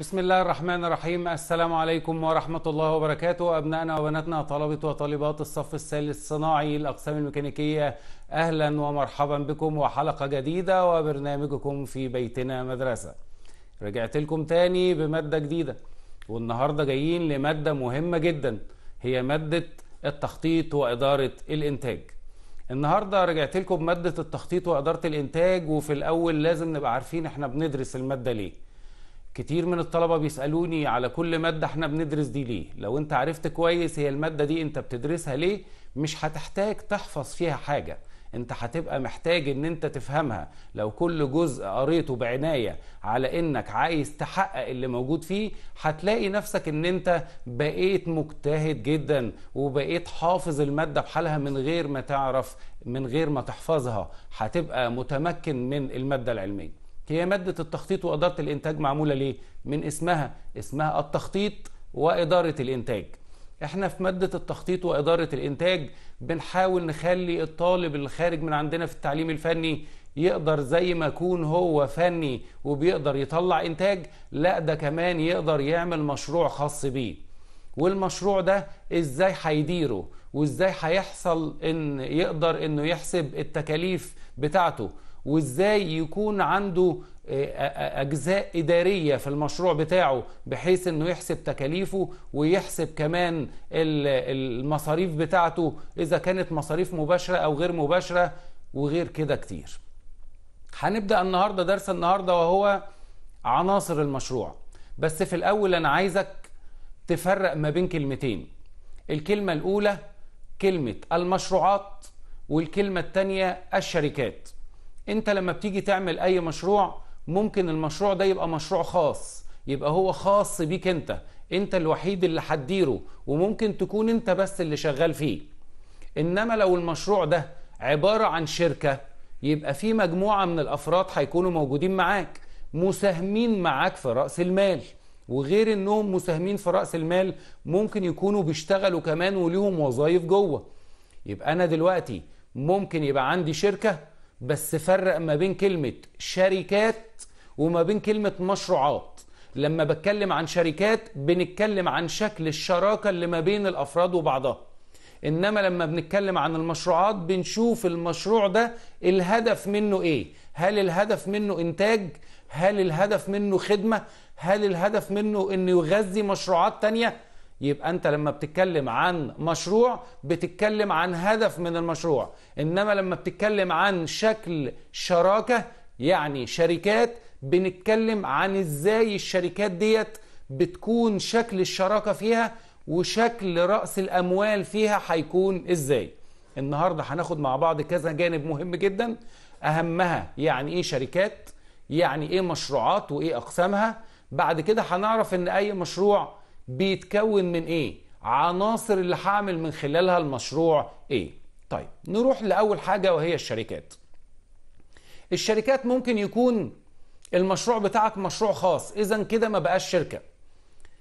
بسم الله الرحمن الرحيم السلام عليكم ورحمة الله وبركاته أبنائنا وبناتنا طلبة وطالبات الصف الثالث الصناعي الأقسام الميكانيكية أهلا ومرحبا بكم وحلقة جديدة وبرنامجكم في بيتنا مدرسة رجعت لكم تاني بمادة جديدة والنهاردة جايين لمادة مهمة جدا هي مادة التخطيط وإدارة الإنتاج النهاردة رجعت لكم مادة التخطيط وإدارة الإنتاج وفي الأول لازم نبقى عارفين احنا بندرس المادة ليه كتير من الطلبة بيسألوني على كل مادة احنا بندرس دي ليه لو انت عرفت كويس هي المادة دي انت بتدرسها ليه مش هتحتاج تحفظ فيها حاجة انت هتبقى محتاج ان انت تفهمها لو كل جزء قريته بعناية على انك عايز تحقق اللي موجود فيه هتلاقي نفسك ان انت بقيت مجتهد جدا وبقيت حافظ المادة بحالها من غير ما تعرف من غير ما تحفظها هتبقى متمكن من المادة العلمية هي مادة التخطيط وإدارة الإنتاج معمولة ليه؟ من اسمها اسمها التخطيط وإدارة الإنتاج احنا في مادة التخطيط وإدارة الإنتاج بنحاول نخلي الطالب اللي خارج من عندنا في التعليم الفني يقدر زي ما يكون هو فني وبيقدر يطلع إنتاج لا ده كمان يقدر يعمل مشروع خاص بيه والمشروع ده ازاي هيديره وازاي هيحصل ان يقدر انه يحسب التكاليف بتاعته وازاي يكون عنده آه، آه، آه، اجزاء اداريه في المشروع بتاعه بحيث انه يحسب تكاليفه ويحسب كمان المصاريف بتاعته اذا كانت مصاريف مباشره او غير مباشره وغير كده كتير هنبدا النهارده درس النهارده وهو عناصر المشروع بس في الاول انا عايزك تفرق ما بين كلمتين الكلمه الاولى كلمه المشروعات والكلمه الثانيه الشركات انت لما بتيجي تعمل اي مشروع ممكن المشروع ده يبقى مشروع خاص يبقى هو خاص بيك انت انت الوحيد اللي هتديره وممكن تكون انت بس اللي شغال فيه انما لو المشروع ده عبارة عن شركة يبقى في مجموعة من الافراد هيكونوا موجودين معاك مساهمين معاك في رأس المال وغير انهم مساهمين في رأس المال ممكن يكونوا بيشتغلوا كمان وليهم وظائف جوه يبقى انا دلوقتي ممكن يبقى عندي شركة بس فرق ما بين كلمة شركات وما بين كلمة مشروعات لما بتكلم عن شركات بنتكلم عن شكل الشراكة اللي ما بين الأفراد وبعضها إنما لما بنتكلم عن المشروعات بنشوف المشروع ده الهدف منه إيه هل الهدف منه إنتاج هل الهدف منه خدمة هل الهدف منه إنه يغذي مشروعات تانية يبقى انت لما بتتكلم عن مشروع بتتكلم عن هدف من المشروع انما لما بتتكلم عن شكل شراكه يعني شركات بنتكلم عن ازاي الشركات ديت بتكون شكل الشراكه فيها وشكل راس الاموال فيها هيكون ازاي النهارده هناخد مع بعض كذا جانب مهم جدا اهمها يعني ايه شركات يعني ايه مشروعات وايه اقسامها بعد كده هنعرف ان اي مشروع بيتكون من ايه عناصر اللي هعمل من خلالها المشروع ايه طيب نروح لاول حاجه وهي الشركات الشركات ممكن يكون المشروع بتاعك مشروع خاص اذا كده ما بقاش شركه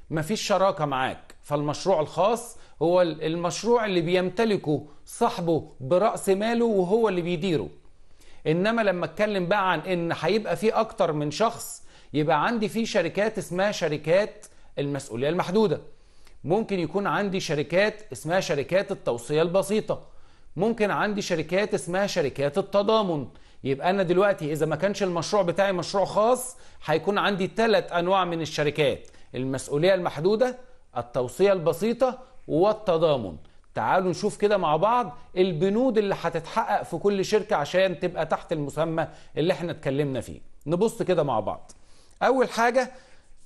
مفيش شراكه معاك فالمشروع الخاص هو المشروع اللي بيمتلكه صاحبه براس ماله وهو اللي بيديره انما لما اتكلم بقى عن ان هيبقى فيه اكتر من شخص يبقى عندي في شركات اسمها شركات المسؤوليه المحدوده ممكن يكون عندي شركات اسمها شركات التوصيه البسيطه ممكن عندي شركات اسمها شركات التضامن يبقى انا دلوقتي اذا ما كانش المشروع بتاعي مشروع خاص هيكون عندي ثلاث انواع من الشركات المسؤوليه المحدوده التوصيه البسيطه والتضامن تعالوا نشوف كده مع بعض البنود اللي هتتحقق في كل شركه عشان تبقى تحت المسمى اللي احنا اتكلمنا فيه نبص كده مع بعض اول حاجه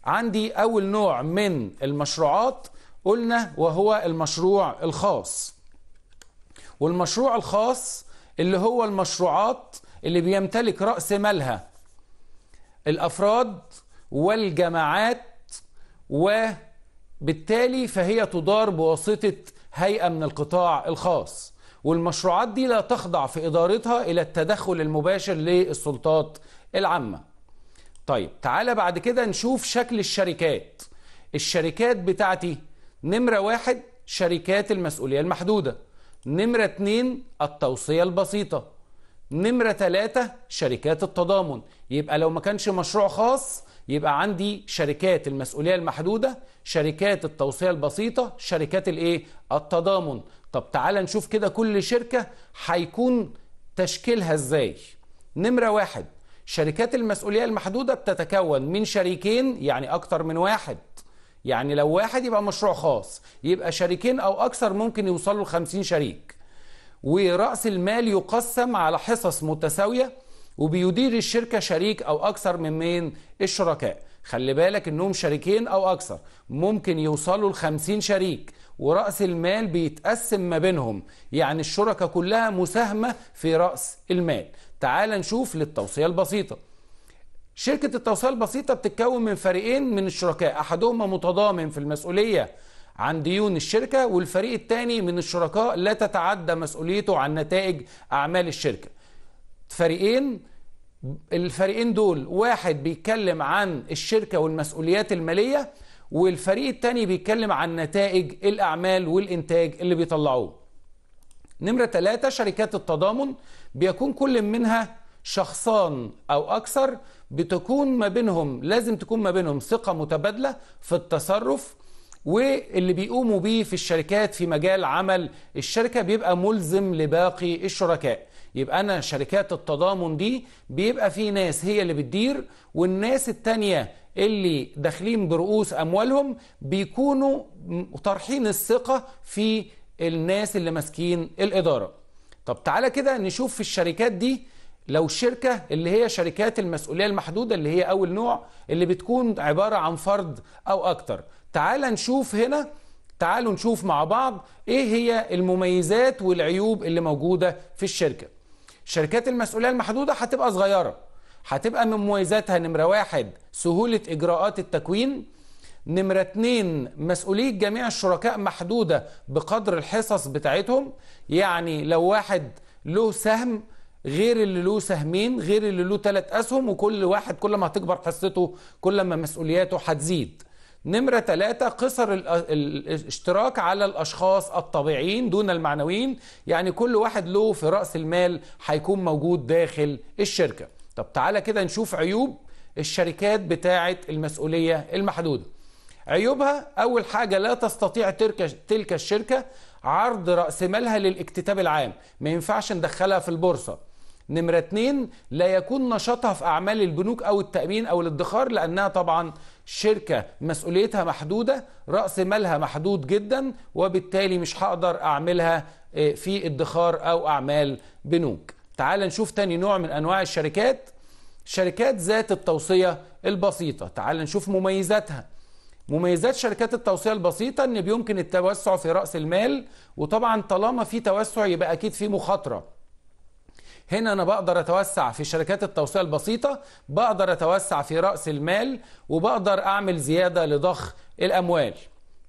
عندي أول نوع من المشروعات قلنا وهو المشروع الخاص والمشروع الخاص اللي هو المشروعات اللي بيمتلك رأس مالها الأفراد والجماعات وبالتالي فهي تدار بواسطة هيئة من القطاع الخاص والمشروعات دي لا تخضع في إدارتها إلى التدخل المباشر للسلطات العامة طيب تعالى بعد كده نشوف شكل الشركات الشركات بتاعتي نمرة واحد شركات المسؤولية المحدودة نمرة اتنين التوصية البسيطة نمرة تلاتة شركات التضامن يبقى لو ما كانش مشروع خاص يبقى عندي شركات المسؤولية المحدودة شركات التوصية البسيطة شركات الايه التضامن طب تعالى نشوف كده كل شركة هيكون تشكيلها ازاي نمرة واحد شركات المسؤوليه المحدوده بتتكون من شريكين يعني اكتر من واحد يعني لو واحد يبقى مشروع خاص يبقى شريكين او اكثر ممكن يوصلوا ل 50 شريك وراس المال يقسم على حصص متساويه وبيدير الشركه شريك او اكثر من مين الشركاء خلي بالك انهم شريكين او اكثر ممكن يوصلوا ل 50 شريك ورأس المال بيتقسم ما بينهم يعني الشركة كلها مساهمة في رأس المال تعال نشوف للتوصية البسيطة شركة التوصية البسيطة بتتكون من فريقين من الشركاء أحدهما متضامن في المسؤولية عن ديون الشركة والفريق الثاني من الشركاء لا تتعدى مسؤوليته عن نتائج أعمال الشركة فريقين الفريقين دول واحد بيتكلم عن الشركة والمسؤوليات المالية والفريق الثاني بيتكلم عن نتائج الأعمال والإنتاج اللي بيطلعوه نمرة ثلاثة شركات التضامن بيكون كل منها شخصان او اكثر بتكون ما بينهم لازم تكون ما بينهم ثقه متبادله في التصرف واللي بيقوموا بيه في الشركات في مجال عمل الشركه بيبقى ملزم لباقي الشركاء يبقى انا شركات التضامن دي بيبقى في ناس هي اللي بتدير والناس التانية اللي داخلين برؤوس اموالهم بيكونوا طارحين الثقه في الناس اللي ماسكين الاداره طب تعالى كده نشوف في الشركات دي لو الشركة اللي هي شركات المسؤولية المحدودة اللي هي أول نوع اللي بتكون عبارة عن فرد أو أكتر تعالى نشوف هنا تعالوا نشوف مع بعض إيه هي المميزات والعيوب اللي موجودة في الشركة شركات المسؤولية المحدودة هتبقى صغيرة هتبقى من مميزاتها نمرة واحد سهولة إجراءات التكوين نمرة اتنين مسؤولية جميع الشركاء محدودة بقدر الحصص بتاعتهم يعني لو واحد له سهم غير اللي له سهمين غير اللي له ثلاث أسهم وكل واحد كل ما هتكبر حصته كل ما مسؤولياته هتزيد نمرة ثلاثة قصر الاشتراك على الأشخاص الطبيعيين دون المعنويين يعني كل واحد له في رأس المال هيكون موجود داخل الشركة طب تعالى كده نشوف عيوب الشركات بتاعة المسؤولية المحدودة عيوبها أول حاجة لا تستطيع تلك الشركة عرض رأس مالها للاكتتاب العام ما ينفعش ندخلها في البورصة نمرة اتنين لا يكون نشاطها في أعمال البنوك أو التأمين أو الادخار لأنها طبعا شركة مسؤوليتها محدودة رأس مالها محدود جدا وبالتالي مش هقدر أعملها آه، في ادخار أو أعمال بنوك تعال نشوف تاني نوع من أنواع الشركات شركات ذات التوصية البسيطة تعال نشوف مميزاتها مميزات شركات التوصية البسيطة ان بيمكن التوسع في رأس المال وطبعا طالما في توسع يبقى اكيد في مخاطرة هنا انا بقدر اتوسع في شركات التوصية البسيطة بقدر اتوسع في رأس المال وبقدر اعمل زيادة لضخ الاموال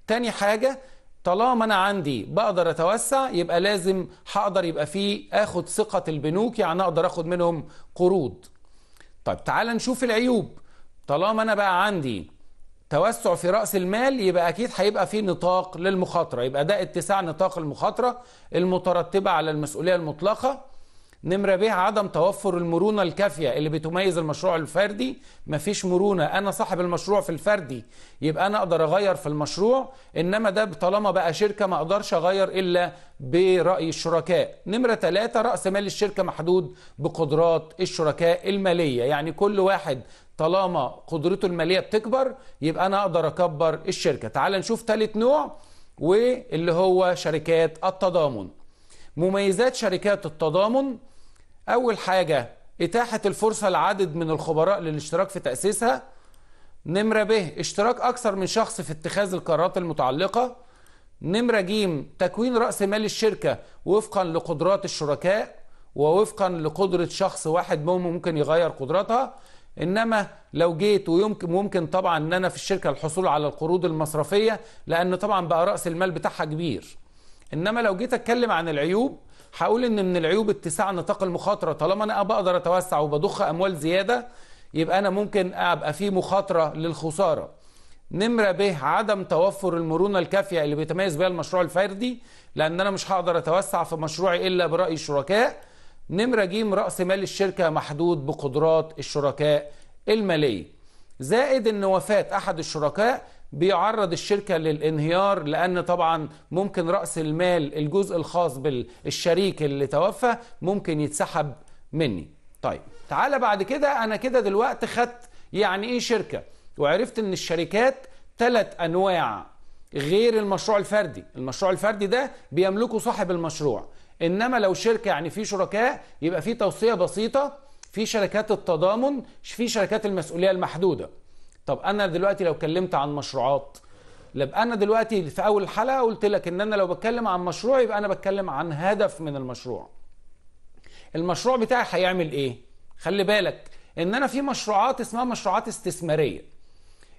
تاني حاجة طالما انا عندي بقدر اتوسع يبقى لازم هقدر يبقى فيه اخد ثقة البنوك يعني اقدر اخد منهم قروض طيب تعال نشوف العيوب طالما انا بقى عندي توسع في راس المال يبقى اكيد هيبقى في نطاق للمخاطره يبقى ده اتساع نطاق المخاطره المترتبه على المسؤوليه المطلقه نمره ب عدم توفر المرونه الكافيه اللي بتميز المشروع الفردي مفيش مرونه انا صاحب المشروع في الفردي يبقى انا اقدر اغير في المشروع انما ده طالما بقى شركه ما اقدرش اغير الا براي الشركاء نمره ثلاثة راس مال الشركه محدود بقدرات الشركاء الماليه يعني كل واحد طالما قدرته الماليه بتكبر يبقى انا اقدر اكبر الشركه تعال نشوف ثالث نوع واللي هو شركات التضامن مميزات شركات التضامن اول حاجه اتاحه الفرصه لعدد من الخبراء للاشتراك في تاسيسها نمره ب اشتراك اكثر من شخص في اتخاذ القرارات المتعلقه نمره ج تكوين راس مال الشركه وفقا لقدرات الشركاء ووفقا لقدره شخص واحد ممكن يغير قدراتها انما لو جيت ويمكن ممكن طبعا ان انا في الشركه الحصول على القروض المصرفيه لان طبعا بقى راس المال بتاعها كبير انما لو جيت اتكلم عن العيوب هقول ان من العيوب اتساع نطاق المخاطره طالما انا بقدر اتوسع وبضخ اموال زياده يبقى انا ممكن ابقى في مخاطره للخساره نمرة ب عدم توفر المرونة الكافية اللي بيتميز بها المشروع الفردي لأن أنا مش هقدر أتوسع في مشروعي إلا برأي الشركاء نمرة جيم رأس مال الشركة محدود بقدرات الشركاء المالية زائد أن وفاة أحد الشركاء بيعرض الشركة للانهيار لأن طبعا ممكن رأس المال الجزء الخاص بالشريك اللي توفى ممكن يتسحب مني طيب تعالى بعد كده أنا كده دلوقتي خدت يعني إيه شركة وعرفت أن الشركات ثلاث أنواع غير المشروع الفردي المشروع الفردي ده بيملكه صاحب المشروع انما لو شركه يعني في شركاء يبقى في توصيه بسيطه في شركات التضامن في شركات المسؤوليه المحدوده طب انا دلوقتي لو كلمت عن مشروعات لب انا دلوقتي في اول الحلقه قلت لك ان انا لو بتكلم عن مشروع يبقى انا بتكلم عن هدف من المشروع المشروع بتاعي هيعمل ايه خلي بالك ان انا في مشروعات اسمها مشروعات استثماريه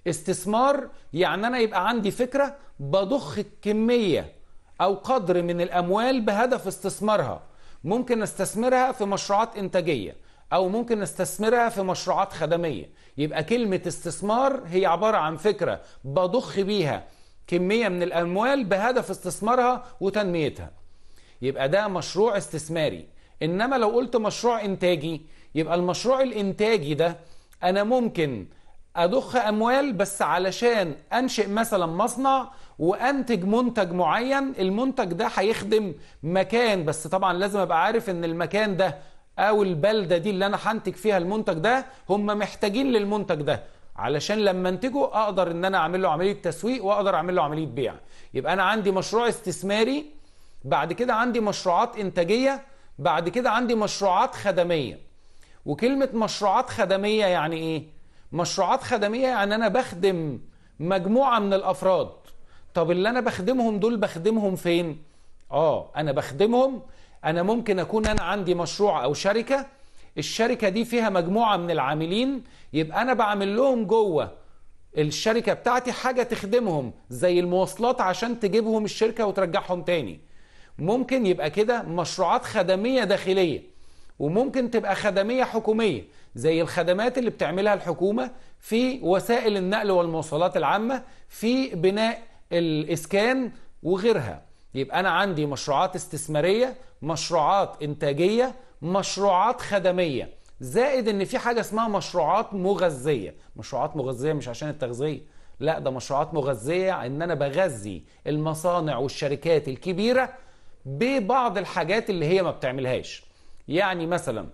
استثمار يعني انا يبقى عندي فكره بضخ كميه أو قدر من الأموال بهدف استثمارها ممكن استثمرها في مشروعات إنتاجية أو ممكن استثمرها في مشروعات خدمية يبقى كلمة استثمار هي عبارة عن فكرة بضخ بيها كمية من الأموال بهدف استثمارها وتنميتها يبقى ده مشروع استثماري إنما لو قلت مشروع إنتاجي يبقى المشروع الإنتاجي ده أنا ممكن أضخ أموال بس علشان أنشئ مثلا مصنع وانتج منتج معين المنتج ده هيخدم مكان بس طبعا لازم ابقى عارف ان المكان ده او البلده دي اللي انا هنتج فيها المنتج ده هم محتاجين للمنتج ده علشان لما انتجه اقدر ان انا اعمل له عمليه تسويق واقدر اعمل له عمليه بيع يبقى انا عندي مشروع استثماري بعد كده عندي مشروعات انتاجيه بعد كده عندي مشروعات خدميه وكلمه مشروعات خدميه يعني ايه مشروعات خدميه يعني انا بخدم مجموعه من الافراد طب اللي انا بخدمهم دول بخدمهم فين اه انا بخدمهم انا ممكن اكون انا عندي مشروع او شركه الشركه دي فيها مجموعه من العاملين يبقى انا بعمل لهم جوه الشركه بتاعتي حاجه تخدمهم زي المواصلات عشان تجيبهم الشركه وترجعهم تاني ممكن يبقى كده مشروعات خدميه داخليه وممكن تبقى خدميه حكوميه زي الخدمات اللي بتعملها الحكومه في وسائل النقل والمواصلات العامه في بناء الاسكان وغيرها يبقى انا عندي مشروعات استثماريه مشروعات انتاجيه مشروعات خدميه زائد ان في حاجه اسمها مشروعات مغذيه مشروعات مغذيه مش عشان التغذيه لا ده مشروعات مغذيه ان انا بغذي المصانع والشركات الكبيره ببعض الحاجات اللي هي ما بتعملهاش يعني مثلا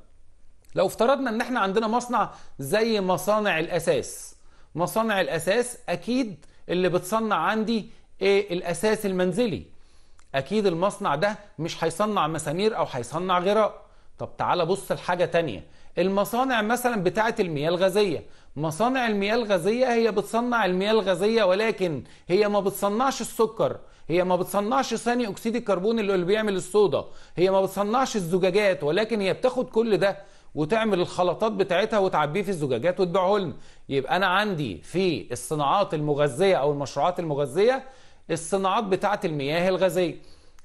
لو افترضنا ان احنا عندنا مصنع زي مصانع الاساس مصانع الاساس اكيد اللي بتصنع عندي ايه الاساس المنزلي اكيد المصنع ده مش هيصنع مسامير او هيصنع غراء طب تعالى بص لحاجه تانية المصانع مثلا بتاعه المياه الغازيه مصانع المياه الغازيه هي بتصنع المياه الغازيه ولكن هي ما بتصنعش السكر هي ما بتصنعش ثاني اكسيد الكربون اللي بيعمل الصودا هي ما بتصنعش الزجاجات ولكن هي بتاخد كل ده وتعمل الخلطات بتاعتها وتعبيه في الزجاجات وتبيعه لنا يبقى انا عندي في الصناعات المغذيه او المشروعات المغذيه الصناعات بتاعه المياه الغازيه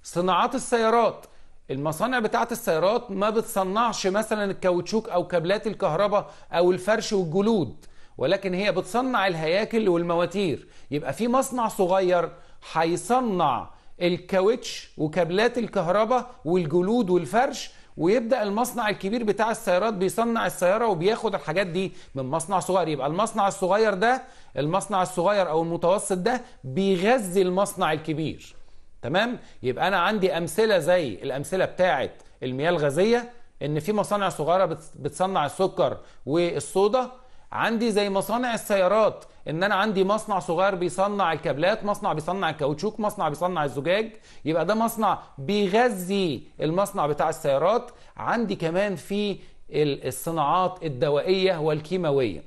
صناعات السيارات المصانع بتاعه السيارات ما بتصنعش مثلا الكاوتشوك او كابلات الكهرباء او الفرش والجلود ولكن هي بتصنع الهياكل والمواتير يبقى في مصنع صغير هيصنع الكاوتش وكابلات الكهرباء والجلود والفرش ويبدا المصنع الكبير بتاع السيارات بيصنع السياره وبياخد الحاجات دي من مصنع صغير يبقى المصنع الصغير ده المصنع الصغير او المتوسط ده بيغذي المصنع الكبير تمام يبقى انا عندي امثله زي الامثله بتاعه المياه الغازيه ان في مصانع صغيره بتصنع السكر والصودا عندي زي مصانع السيارات ان انا عندي مصنع صغير بيصنع الكابلات مصنع بيصنع الكاوتشوك مصنع بيصنع الزجاج يبقى ده مصنع بيغذي المصنع بتاع السيارات عندي كمان في الصناعات الدوائيه والكيماويه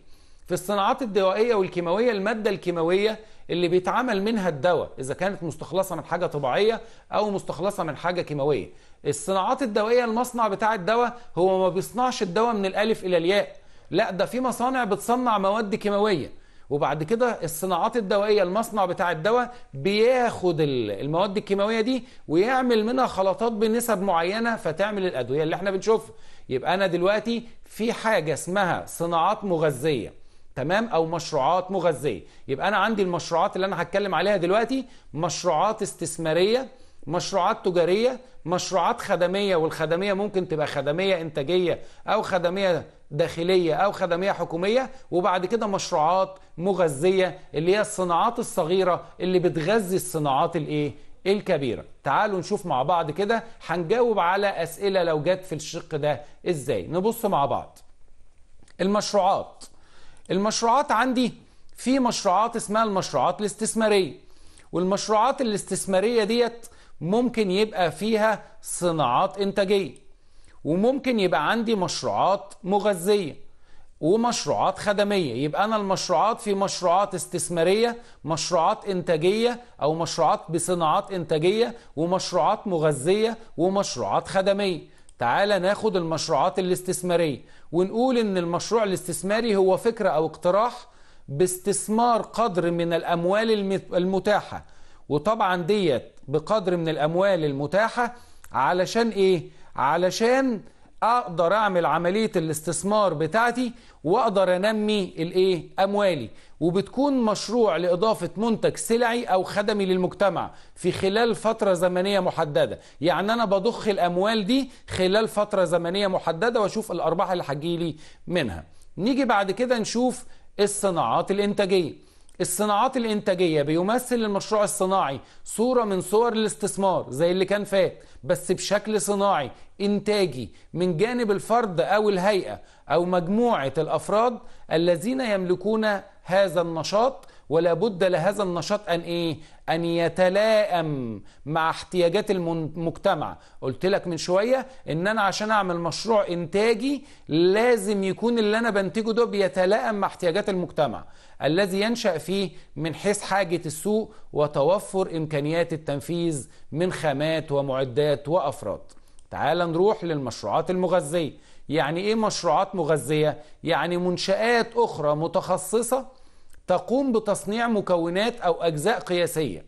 في الصناعات الدوائيه والكيماويه الماده الكيماويه اللي بيتعمل منها الدواء اذا كانت مستخلصه من حاجه طبيعيه او مستخلصه من حاجه كيماويه الصناعات الدوائيه المصنع بتاع الدواء هو ما بيصنعش الدواء من الالف الى الياء لا ده في مصانع بتصنع مواد كيماويه وبعد كده الصناعات الدوائيه المصنع بتاع الدواء بياخد المواد الكيماويه دي ويعمل منها خلطات بنسب معينه فتعمل الادويه اللي احنا بنشوفها يبقى انا دلوقتي في حاجه اسمها صناعات مغذيه تمام او مشروعات مغذيه يبقى انا عندي المشروعات اللي انا هتكلم عليها دلوقتي مشروعات استثماريه مشروعات تجارية مشروعات خدمية والخدمية ممكن تبقى خدمية إنتاجية أو خدمية داخلية أو خدمية حكومية وبعد كده مشروعات مغذية اللي هي الصناعات الصغيرة اللي بتغذي الصناعات الإيه؟ الكبيرة تعالوا نشوف مع بعض كده هنجاوب على أسئلة لو جت في الشق ده إزاي نبص مع بعض المشروعات المشروعات عندي في مشروعات اسمها المشروعات الاستثمارية والمشروعات الاستثمارية ديت ممكن يبقى فيها صناعات إنتاجية وممكن يبقى عندي مشروعات مغذية ومشروعات خدمية يبقى أنا المشروعات في مشروعات استثمارية مشروعات إنتاجية أو مشروعات بصناعات إنتاجية ومشروعات مغذية ومشروعات خدمية تعالى ناخد المشروعات الاستثمارية ونقول ان المشروع الاستثماري هو فكرة او اقتراح باستثمار قدر من الاموال المتاحة وطبعا ديت بقدر من الاموال المتاحة علشان ايه علشان اقدر اعمل عمليه الاستثمار بتاعتي واقدر انمي الايه اموالي وبتكون مشروع لاضافه منتج سلعي او خدمي للمجتمع في خلال فتره زمنيه محدده يعني انا بضخ الاموال دي خلال فتره زمنيه محدده واشوف الارباح اللي هتجيلي منها نيجي بعد كده نشوف الصناعات الانتاجيه الصناعات الانتاجيه بيمثل المشروع الصناعي صوره من صور الاستثمار زي اللي كان فات بس بشكل صناعي انتاجي من جانب الفرد او الهيئه او مجموعه الافراد الذين يملكون هذا النشاط ولا بد لهذا النشاط ان ايه ان يتلائم مع احتياجات المجتمع قلت لك من شويه ان انا عشان اعمل مشروع انتاجي لازم يكون اللي انا بنتجه ده بيتلائم مع احتياجات المجتمع الذي ينشا فيه من حيث حاجه السوق وتوفر امكانيات التنفيذ من خامات ومعدات وافراد تعال نروح للمشروعات المغذيه يعني ايه مشروعات مغذيه يعني منشات اخرى متخصصه تقوم بتصنيع مكونات أو أجزاء قياسية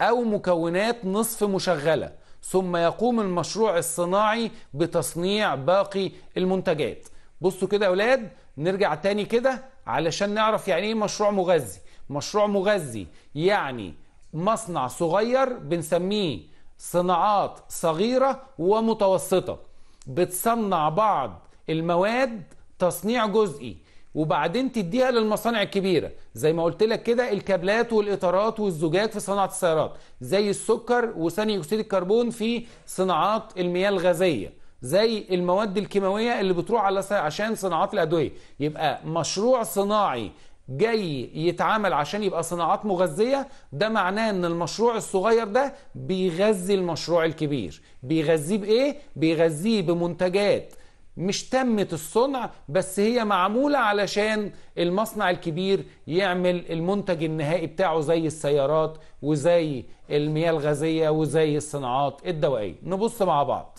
أو مكونات نصف مشغلة ثم يقوم المشروع الصناعي بتصنيع باقي المنتجات بصوا كده يا أولاد نرجع تاني كده علشان نعرف يعني إيه مشروع مغذي مشروع مغذي يعني مصنع صغير بنسميه صناعات صغيرة ومتوسطة بتصنع بعض المواد تصنيع جزئي وبعدين تديها للمصانع الكبيره زي ما قلت لك كده الكابلات والاطارات والزجاج في صناعه السيارات زي السكر وثاني اكسيد الكربون في صناعات المياه الغازيه زي المواد الكيماويه اللي بتروح على عشان صناعات الادويه يبقى مشروع صناعي جاي يتعامل عشان يبقى صناعات مغذيه ده معناه ان المشروع الصغير ده بيغذي المشروع الكبير بيغذيه بايه بيغذيه بمنتجات مش تمت الصنع بس هي معمولة علشان المصنع الكبير يعمل المنتج النهائي بتاعه زي السيارات وزي المياه الغازية وزي الصناعات الدوائية نبص مع بعض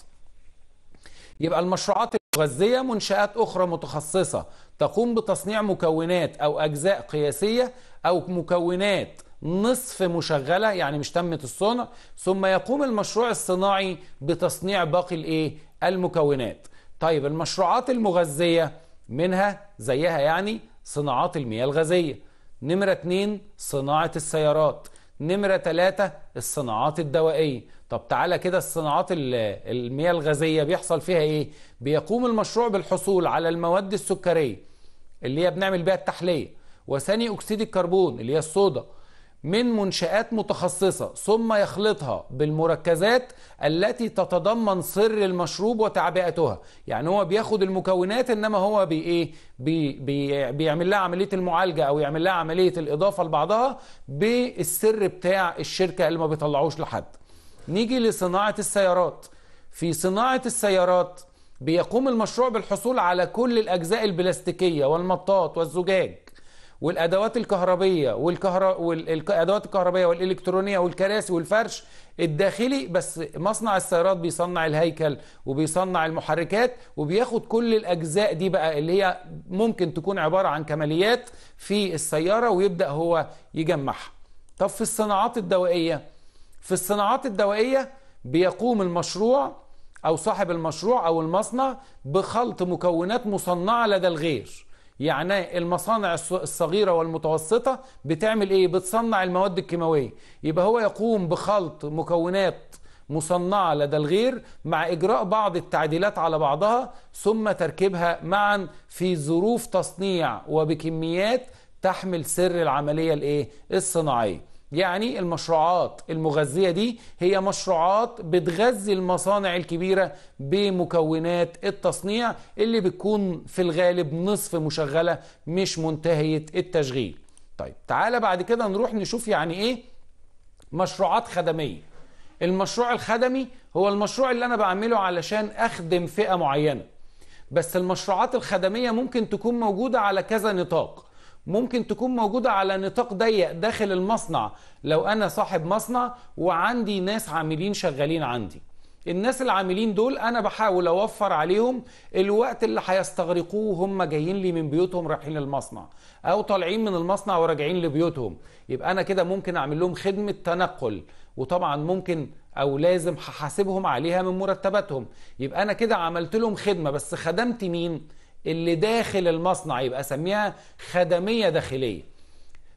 يبقى المشروعات الغازية منشآت أخرى متخصصة تقوم بتصنيع مكونات أو أجزاء قياسية أو مكونات نصف مشغله يعني مش تمت الصنع ثم يقوم المشروع الصناعي بتصنيع باقي الايه المكونات طيب المشروعات المغذية منها زيها يعني صناعات المياه الغازية نمرة اتنين صناعة السيارات نمرة تلاتة الصناعات الدوائية طب تعالى كده الصناعات المياه الغازية بيحصل فيها ايه بيقوم المشروع بالحصول على المواد السكرية اللي هي بنعمل بيها التحلية وثاني أكسيد الكربون اللي هي الصودا من منشآت متخصصة ثم يخلطها بالمركزات التي تتضمن سر المشروب وتعبئتها يعني هو بياخد المكونات انما هو بي ايه بي بي بيعمل لها عملية المعالجة او يعمل لها عملية الاضافة لبعضها بالسر بتاع الشركة اللي ما بيطلعوش لحد نيجي لصناعة السيارات في صناعة السيارات بيقوم المشروع بالحصول على كل الأجزاء البلاستيكية والمطاط والزجاج والادوات الكهربيه والكهر... والادوات الكهربيه والالكترونيه والكراسي والفرش الداخلي بس مصنع السيارات بيصنع الهيكل وبيصنع المحركات وبياخد كل الاجزاء دي بقى اللي هي ممكن تكون عباره عن كماليات في السياره ويبدا هو يجمعها طب في الصناعات الدوائيه في الصناعات الدوائيه بيقوم المشروع او صاحب المشروع او المصنع بخلط مكونات مصنعه لدى الغير يعني المصانع الصغيرة والمتوسطة بتعمل ايه بتصنع المواد الكيماوية يبقى هو يقوم بخلط مكونات مصنعة لدى الغير مع إجراء بعض التعديلات على بعضها ثم تركيبها معا في ظروف تصنيع وبكميات تحمل سر العملية الايه الصناعية يعني المشروعات المغذية دي هي مشروعات بتغذي المصانع الكبيرة بمكونات التصنيع اللي بتكون في الغالب نصف مشغلة مش منتهية التشغيل طيب تعالى بعد كده نروح نشوف يعني ايه مشروعات خدمية المشروع الخدمي هو المشروع اللي انا بعمله علشان اخدم فئة معينة بس المشروعات الخدمية ممكن تكون موجودة على كذا نطاق ممكن تكون موجودة على نطاق ضيق داخل المصنع لو أنا صاحب مصنع وعندي ناس عاملين شغالين عندي الناس العاملين دول أنا بحاول أوفر عليهم الوقت اللي هيستغرقوه هم جايين لي من بيوتهم رايحين المصنع أو طالعين من المصنع وراجعين لبيوتهم يبقى أنا كده ممكن أعمل لهم خدمة تنقل وطبعا ممكن او لازم هحاسبهم عليها من مرتباتهم يبقى انا كده عملت لهم خدمه بس خدمت مين اللي داخل المصنع يبقى سميها خدميه داخليه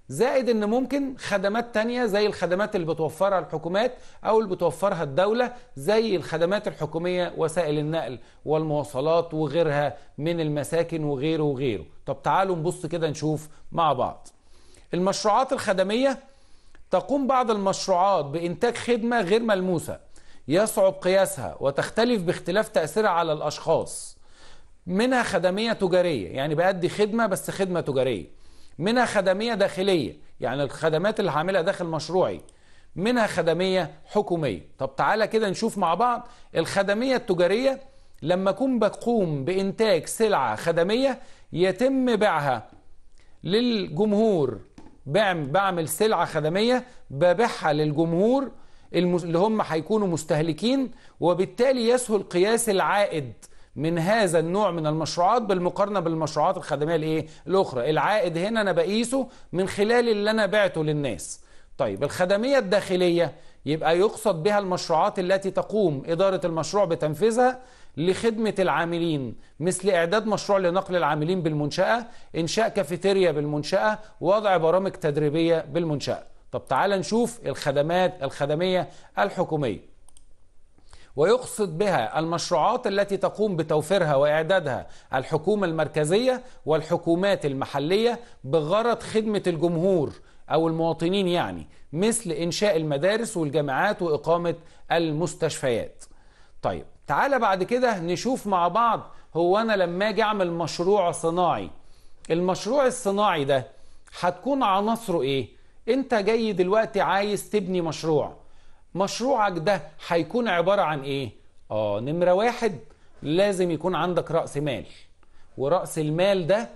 زائد ان ممكن خدمات تانية زي الخدمات اللي بتوفرها الحكومات او اللي بتوفرها الدولة زي الخدمات الحكومية وسائل النقل والمواصلات وغيرها من المساكن وغيره وغيره طب تعالوا نبص كده نشوف مع بعض المشروعات الخدمية تقوم بعض المشروعات بإنتاج خدمة غير ملموسة يصعب قياسها وتختلف باختلاف تأثيرها على الأشخاص منها خدمية تجارية يعني بأدي خدمة بس خدمة تجارية منها خدمية داخلية يعني الخدمات اللي هعملها داخل مشروعي منها خدمية حكومية طب تعالى كده نشوف مع بعض الخدمية التجارية لما أكون بقوم بإنتاج سلعة خدمية يتم بيعها للجمهور بعمل سلعة خدمية ببيعها للجمهور اللي هم هيكونوا مستهلكين وبالتالي يسهل قياس العائد من هذا النوع من المشروعات بالمقارنه بالمشروعات الخدميه الايه الاخرى العائد هنا انا بقيسه من خلال اللي انا بعته للناس طيب الخدميه الداخليه يبقى يقصد بها المشروعات التي تقوم اداره المشروع بتنفيذها لخدمة العاملين مثل إعداد مشروع لنقل العاملين بالمنشأة إنشاء كافيتيريا بالمنشأة وضع برامج تدريبية بالمنشأة طب تعال نشوف الخدمات الخدمية الحكومية ويقصد بها المشروعات التي تقوم بتوفيرها واعدادها الحكومه المركزيه والحكومات المحليه بغرض خدمه الجمهور او المواطنين يعني مثل انشاء المدارس والجامعات واقامه المستشفيات. طيب تعالى بعد كده نشوف مع بعض هو انا لما اجي اعمل مشروع صناعي المشروع الصناعي ده هتكون عناصره ايه؟ انت جاي دلوقتي عايز تبني مشروع مشروعك ده هيكون عبارة عن ايه؟ اه نمرة واحد لازم يكون عندك رأس مال ورأس المال ده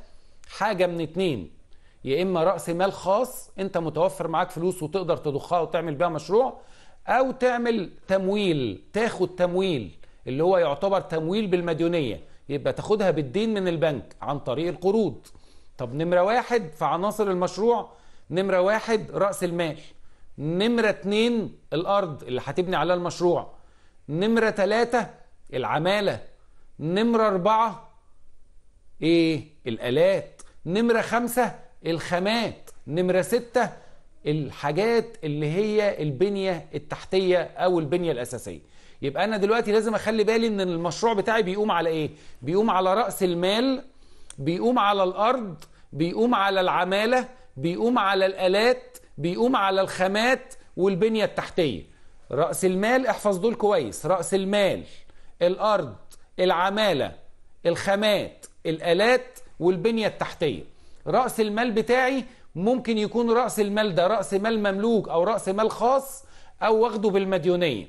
حاجة من اتنين يا اما رأس مال خاص انت متوفر معاك فلوس وتقدر تضخها وتعمل بيها مشروع او تعمل تمويل تاخد تمويل اللي هو يعتبر تمويل بالمديونية يبقى تاخدها بالدين من البنك عن طريق القروض طب نمرة واحد في عناصر المشروع نمرة واحد رأس المال نمرة اتنين الأرض اللي هتبني عليها المشروع نمرة تلاتة العمالة نمرة أربعة إيه الآلات نمرة خمسة الخامات نمرة ستة الحاجات اللي هي البنية التحتية أو البنية الأساسية يبقى أنا دلوقتي لازم أخلي بالي إن المشروع بتاعي بيقوم على إيه بيقوم على رأس المال بيقوم على الأرض بيقوم على العمالة بيقوم على الآلات بيقوم على الخامات والبنية التحتية رأس المال احفظ دول كويس رأس المال الأرض العمالة الخامات الآلات والبنية التحتية رأس المال بتاعي ممكن يكون رأس المال ده رأس مال مملوك أو رأس مال خاص أو واخده بالمديونية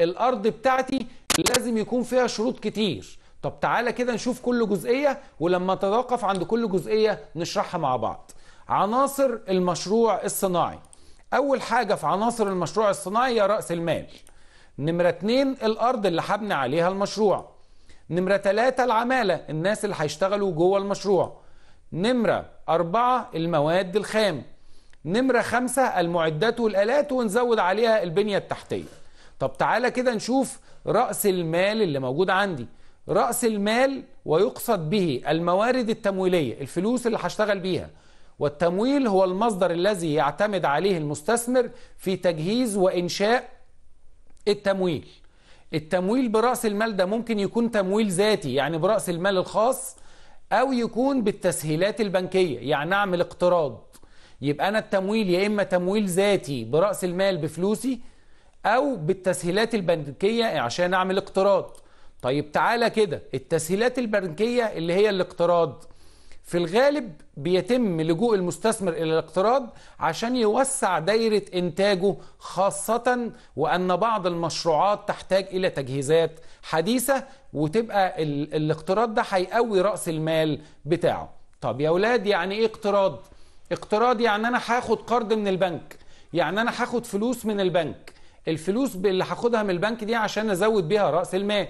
الأرض بتاعتي لازم يكون فيها شروط كتير طب تعالى كده نشوف كل جزئية ولما نتوقف عند كل جزئية نشرحها مع بعض عناصر المشروع الصناعي أول حاجة في عناصر المشروع الصناعي هي رأس المال نمرة اتنين الأرض اللي هبني عليها المشروع نمرة تلاتة العمالة الناس اللي هيشتغلوا جوه المشروع نمرة أربعة المواد الخام نمرة خمسة المعدات والآلات ونزود عليها البنية التحتية طب تعالى كده نشوف رأس المال اللي موجود عندي رأس المال ويقصد به الموارد التمويلية الفلوس اللي هشتغل بيها والتمويل هو المصدر الذي يعتمد عليه المستثمر في تجهيز وإنشاء التمويل التمويل برأس المال ده ممكن يكون تمويل ذاتي يعني برأس المال الخاص أو يكون بالتسهيلات البنكية يعني أعمل اقتراض يبقى أنا التمويل يا إما تمويل ذاتي برأس المال بفلوسي أو بالتسهيلات البنكية عشان أعمل اقتراض طيب تعالى كده التسهيلات البنكية اللي هي الاقتراض في الغالب بيتم لجوء المستثمر الى الاقتراض عشان يوسع دايره انتاجه خاصه وان بعض المشروعات تحتاج الى تجهيزات حديثه وتبقى الاقتراض ده هيقوي راس المال بتاعه. طب يا اولاد يعني ايه اقتراض؟ اقتراض يعني انا هاخد قرض من البنك، يعني انا هاخد فلوس من البنك، الفلوس اللي هاخدها من البنك دي عشان ازود بيها راس المال.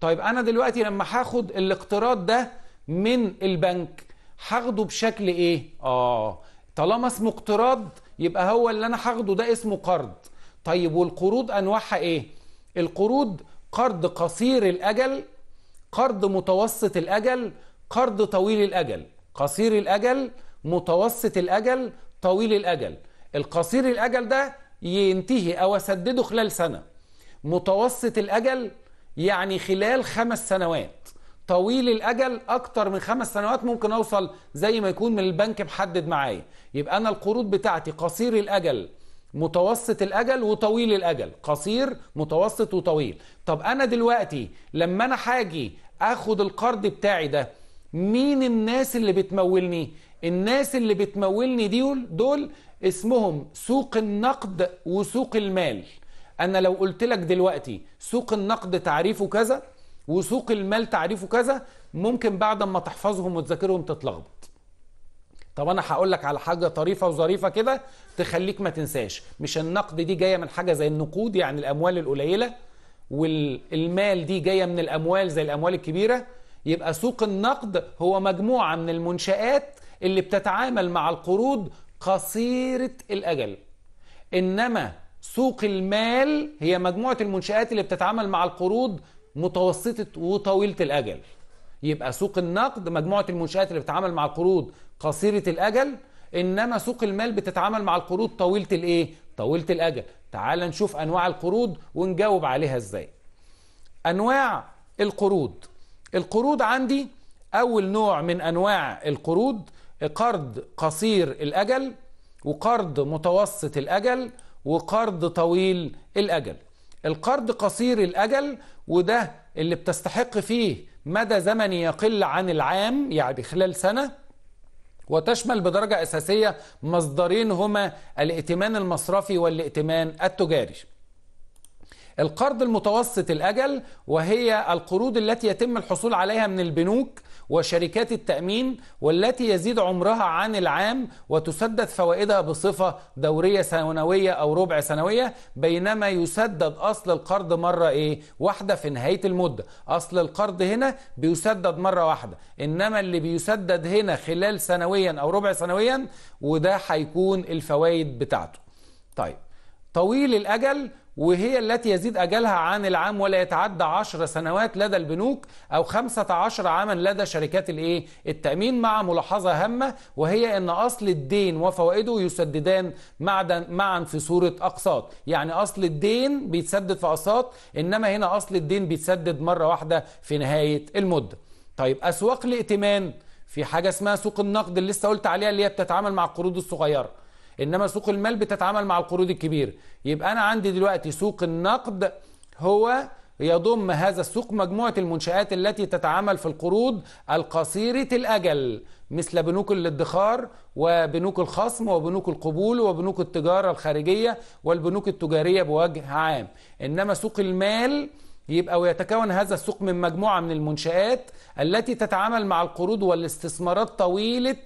طيب انا دلوقتي لما هاخد الاقتراض ده من البنك هاخده بشكل ايه اه طالما اسمه اقتراض يبقى هو اللي انا هاخده ده اسمه قرض طيب والقروض انواعها ايه القروض قرض قصير الاجل قرض متوسط الاجل قرض طويل الاجل قصير الاجل متوسط الاجل طويل الاجل القصير الاجل ده ينتهي او اسدده خلال سنه متوسط الاجل يعني خلال خمس سنوات طويل الاجل اكتر من خمس سنوات ممكن اوصل زي ما يكون من البنك محدد معايا يبقى انا القروض بتاعتي قصير الاجل متوسط الاجل وطويل الاجل قصير متوسط وطويل طب انا دلوقتي لما انا هاجي اخد القرض بتاعي ده مين الناس اللي بتمولني الناس اللي بتمولني دول دول اسمهم سوق النقد وسوق المال انا لو قلت لك دلوقتي سوق النقد تعريفه كذا وسوق المال تعريفه كذا ممكن بعد ما تحفظهم وتذاكرهم تتلخبط طب انا هقول لك على حاجه طريفه وظريفه كده تخليك ما تنساش مش النقد دي جايه من حاجه زي النقود يعني الاموال القليله والمال دي جايه من الاموال زي الاموال الكبيره يبقى سوق النقد هو مجموعه من المنشات اللي بتتعامل مع القروض قصيره الاجل انما سوق المال هي مجموعه المنشات اللي بتتعامل مع القروض متوسطه وطويله الاجل يبقى سوق النقد مجموعه المنشات اللي بتتعامل مع القروض قصيره الاجل انما سوق المال بتتعامل مع القروض طويله الايه طويله الاجل تعال نشوف انواع القروض ونجاوب عليها ازاي انواع القروض القروض عندي اول نوع من انواع القروض قرض قصير الاجل وقرض متوسط الاجل وقرض طويل الاجل القرض قصير الاجل وده اللي بتستحق فيه مدى زمني يقل عن العام يعني خلال سنة وتشمل بدرجة أساسية مصدرين هما الائتمان المصرفي والائتمان التجاري القرض المتوسط الأجل وهي القروض التي يتم الحصول عليها من البنوك وشركات التأمين والتي يزيد عمرها عن العام وتسدد فوائدها بصفة دورية سنوية أو ربع سنوية بينما يسدد أصل القرض مرة إيه واحدة في نهاية المدة أصل القرض هنا بيسدد مرة واحدة إنما اللي بيسدد هنا خلال سنويا أو ربع سنويا وده هيكون الفوائد بتاعته طيب طويل الأجل وهي التي يزيد أجلها عن العام ولا يتعدى 10 سنوات لدى البنوك أو 15 عاما لدى شركات الإيه؟ التأمين مع ملاحظة هامة وهي أن أصل الدين وفوائده يسددان معا في صورة أقساط يعني أصل الدين بيتسدد في أقساط إنما هنا أصل الدين بيتسدد مرة واحدة في نهاية المدة طيب أسواق الائتمان في حاجة اسمها سوق النقد اللي لسه قلت عليها اللي هي بتتعامل مع القروض الصغيرة انما سوق المال بتتعامل مع القروض الكبير يبقى انا عندي دلوقتي سوق النقد هو يضم هذا السوق مجموعة المنشآت التي تتعامل في القروض القصيرة الأجل مثل بنوك الادخار وبنوك الخصم وبنوك القبول وبنوك التجارة الخارجية والبنوك التجارية بوجه عام إنما سوق المال يبقى ويتكون هذا السوق من مجموعة من المنشآت التي تتعامل مع القروض والاستثمارات طويلة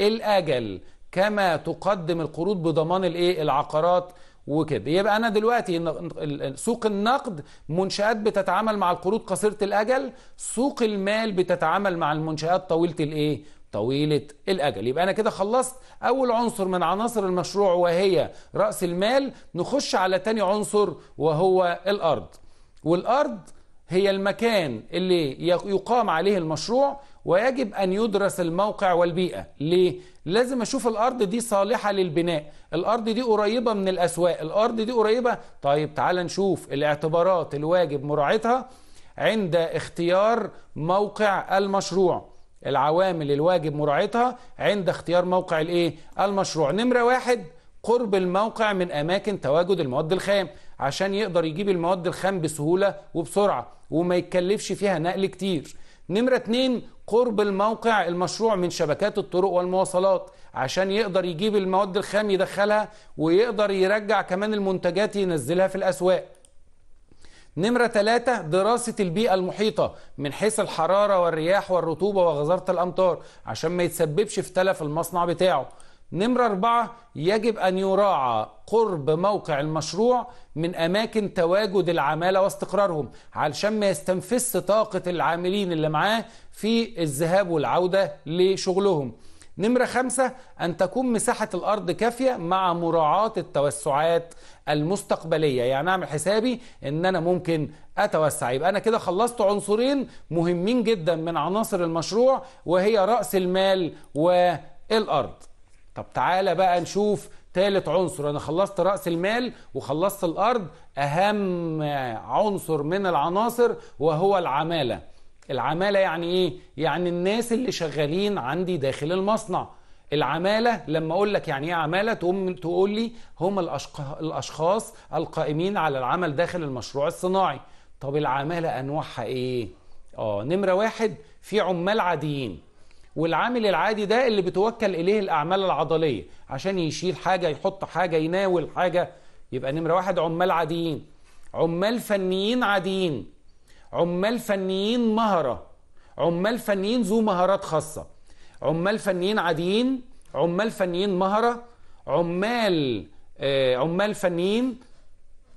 الأجل كما تقدم القروض بضمان الايه العقارات وكده يبقى انا دلوقتي سوق النقد منشات بتتعامل مع القروض قصيره الاجل سوق المال بتتعامل مع المنشات طويله الايه طويله الاجل يبقى انا كده خلصت اول عنصر من عناصر المشروع وهي راس المال نخش على تاني عنصر وهو الارض والارض هي المكان اللي يقام عليه المشروع ويجب أن يدرس الموقع والبيئة ليه؟ لازم أشوف الأرض دي صالحة للبناء الأرض دي قريبة من الأسواق الأرض دي قريبة طيب تعال نشوف الاعتبارات الواجب مراعاتها عند اختيار موقع المشروع العوامل الواجب مراعاتها عند اختيار موقع الايه المشروع نمره واحد قرب الموقع من اماكن تواجد المواد الخام عشان يقدر يجيب المواد الخام بسهوله وبسرعه وما يتكلفش فيها نقل كتير نمرة اتنين قرب الموقع المشروع من شبكات الطرق والمواصلات عشان يقدر يجيب المواد الخام يدخلها ويقدر يرجع كمان المنتجات ينزلها في الأسواق نمرة ثلاثة دراسة البيئة المحيطة من حيث الحرارة والرياح والرطوبة وغزارة الأمطار عشان ما يتسببش في تلف المصنع بتاعه نمرة أربعة يجب أن يراعى قرب موقع المشروع من أماكن تواجد العمالة واستقرارهم علشان ما يستنفذش طاقة العاملين اللي معاه في الذهاب والعودة لشغلهم نمرة خمسة أن تكون مساحة الأرض كافية مع مراعاة التوسعات المستقبلية يعني أعمل حسابي أن أنا ممكن أتوسع يبقى أنا كده خلصت عنصرين مهمين جدا من عناصر المشروع وهي رأس المال والأرض طب تعالى بقى نشوف ثالث عنصر انا خلصت راس المال وخلصت الارض اهم عنصر من العناصر وهو العماله العماله يعني ايه يعني الناس اللي شغالين عندي داخل المصنع العماله لما اقول لك يعني ايه عماله تقوم تقول لي هم الاشخاص القائمين على العمل داخل المشروع الصناعي طب العماله انواعها ايه اه نمره واحد في عمال عاديين والعامل العادي ده اللي بتوكل اليه الاعمال العضليه عشان يشيل حاجه يحط حاجه يناول حاجه يبقى نمره واحد عمال عاديين عمال فنيين عاديين عمال فنيين مهره عمال فنيين ذو مهارات خاصه عمال فنيين عاديين عمال فنيين مهره عمال آه عمال فنيين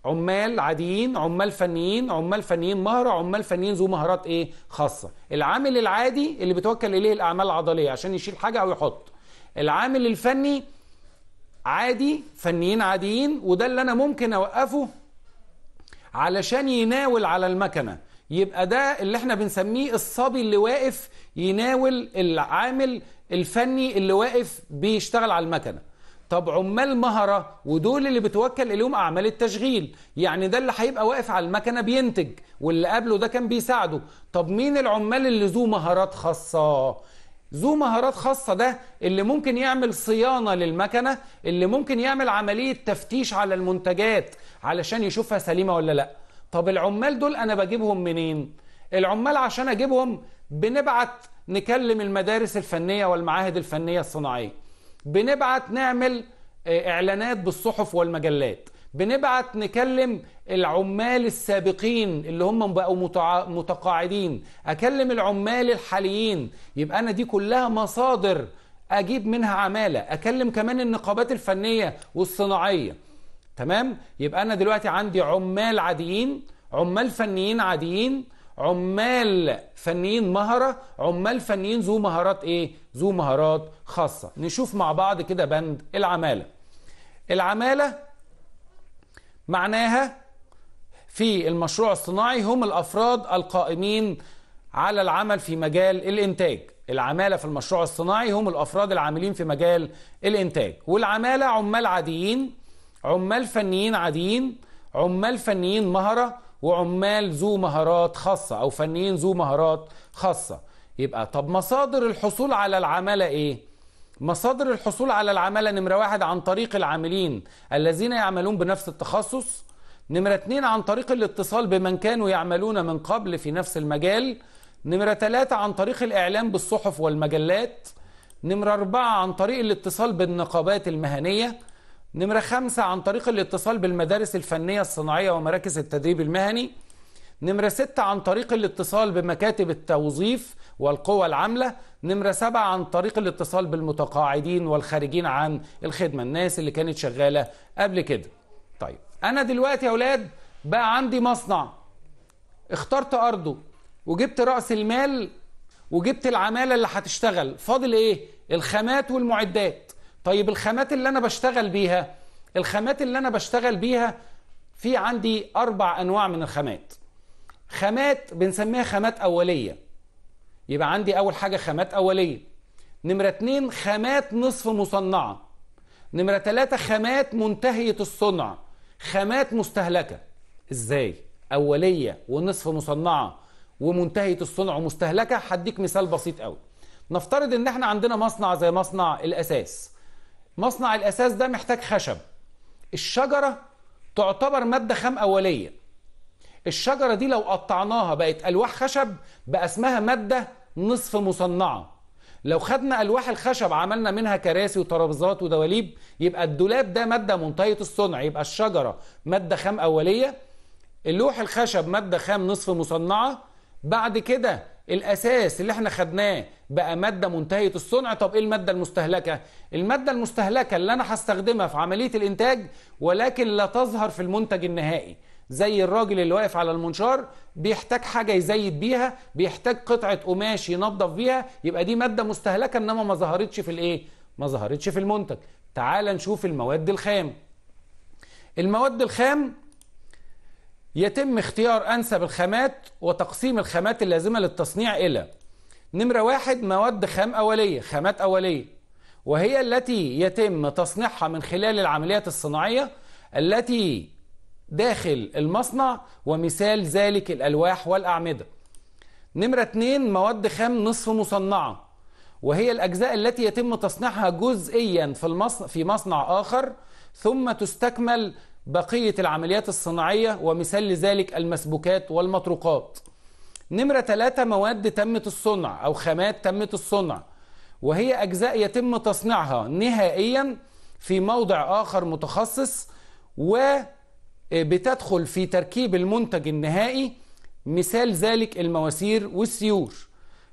عمال عاديين عمال فنيين عمال فنيين مهره عمال فنيين ذو مهارات ايه خاصه العامل العادي اللي بتوكل اليه الاعمال العضليه عشان يشيل حاجه او يحط العامل الفني عادي فنيين عاديين وده اللي انا ممكن اوقفه علشان يناول على المكنه يبقى ده اللي احنا بنسميه الصبي اللي واقف يناول العامل الفني اللي واقف بيشتغل على المكنه طب عمال مهرة ودول اللي بتوكل اليهم أعمال التشغيل يعني ده اللي هيبقى واقف على المكنة بينتج واللي قبله ده كان بيساعده طب مين العمال اللي ذو مهارات خاصة ذو مهارات خاصة ده اللي ممكن يعمل صيانة للمكنة اللي ممكن يعمل عملية تفتيش على المنتجات علشان يشوفها سليمة ولا لأ طب العمال دول أنا بجيبهم منين العمال عشان أجيبهم بنبعت نكلم المدارس الفنية والمعاهد الفنية الصناعية بنبعت نعمل آه، اعلانات بالصحف والمجلات بنبعت نكلم العمال السابقين اللي هم بقوا متقاعدين اكلم العمال الحاليين يبقى انا دي كلها مصادر اجيب منها عماله اكلم كمان النقابات الفنيه والصناعيه تمام يبقى انا دلوقتي عندي عمال عاديين عمال فنيين عاديين عمال فنيين مهرة عمال فنيين ذو مهارات ايه ذو مهارات خاصة نشوف مع بعض كده بند العمالة العمالة معناها في المشروع الصناعي هم الأفراد القائمين على العمل في مجال الإنتاج العمالة في المشروع الصناعي هم الأفراد العاملين في مجال الإنتاج والعمالة عمال عاديين عمال فنيين عاديين عمال فنيين مهرة وعمال ذو مهارات خاصة أو فنيين ذو مهارات خاصة يبقى طب مصادر الحصول على العمالة إيه؟ مصادر الحصول على العمالة نمرة واحد عن طريق العاملين الذين يعملون بنفس التخصص نمرة اتنين عن طريق الاتصال بمن كانوا يعملون من قبل في نفس المجال نمرة تلاتة عن طريق الإعلام بالصحف والمجلات نمرة أربعة عن طريق الاتصال بالنقابات المهنية نمرة خمسة عن طريق الاتصال بالمدارس الفنية الصناعية ومراكز التدريب المهني نمرة ستة عن طريق الاتصال بمكاتب التوظيف والقوى العاملة نمرة سبعة عن طريق الاتصال بالمتقاعدين والخارجين عن الخدمة الناس اللي كانت شغالة قبل كده طيب أنا دلوقتي يا أولاد بقى عندي مصنع اخترت أرضه وجبت رأس المال وجبت العمالة اللي هتشتغل فاضل إيه الخامات والمعدات طيب الخامات اللي أنا بشتغل بيها الخامات اللي أنا بشتغل بيها في عندي أربع أنواع من الخامات خامات بنسميها خامات أولية يبقى عندي أول حاجة خامات أولية نمرة اتنين خامات نصف مصنعة نمرة تلاتة خامات منتهية الصنع خامات مستهلكة ازاي؟ أولية ونصف مصنعة ومنتهية الصنع ومستهلكة هديك مثال بسيط قوي نفترض ان احنا عندنا مصنع زي مصنع الأساس مصنع الاساس ده محتاج خشب الشجره تعتبر ماده خام اوليه الشجره دي لو قطعناها بقت الواح خشب بقى اسمها ماده نصف مصنعه لو خدنا الواح الخشب عملنا منها كراسي وترابيزات ودواليب يبقى الدولاب ده ماده منتهيه الصنع يبقى الشجره ماده خام اوليه اللوح الخشب ماده خام نصف مصنعه بعد كده الاساس اللي احنا خدناه بقى مادة منتهية الصنع طب إيه المادة المستهلكة؟ المادة المستهلكة اللي أنا هستخدمها في عملية الإنتاج ولكن لا تظهر في المنتج النهائي زي الراجل اللي واقف على المنشار بيحتاج حاجة يزيد بيها بيحتاج قطعة قماش ينظف بيها يبقى دي مادة مستهلكة إنما ما ظهرتش في الإيه؟ ما ظهرتش في المنتج تعال نشوف المواد الخام المواد الخام يتم اختيار أنسب الخامات وتقسيم الخامات اللازمة للتصنيع إلى نمرة واحد مواد خام أولية خامات أولية وهي التي يتم تصنيعها من خلال العمليات الصناعية التي داخل المصنع ومثال ذلك الألواح والأعمدة نمرة اتنين مواد خام نصف مصنعة وهي الأجزاء التي يتم تصنيعها جزئيا في, المصنع في مصنع آخر ثم تستكمل بقية العمليات الصناعية ومثال لذلك المسبوكات والمطروقات نمرة ثلاثة مواد تمت الصنع أو خامات تمت الصنع وهي أجزاء يتم تصنيعها نهائيا في موضع آخر متخصص وبتدخل آه، في تركيب المنتج النهائي مثال ذلك المواسير والسيور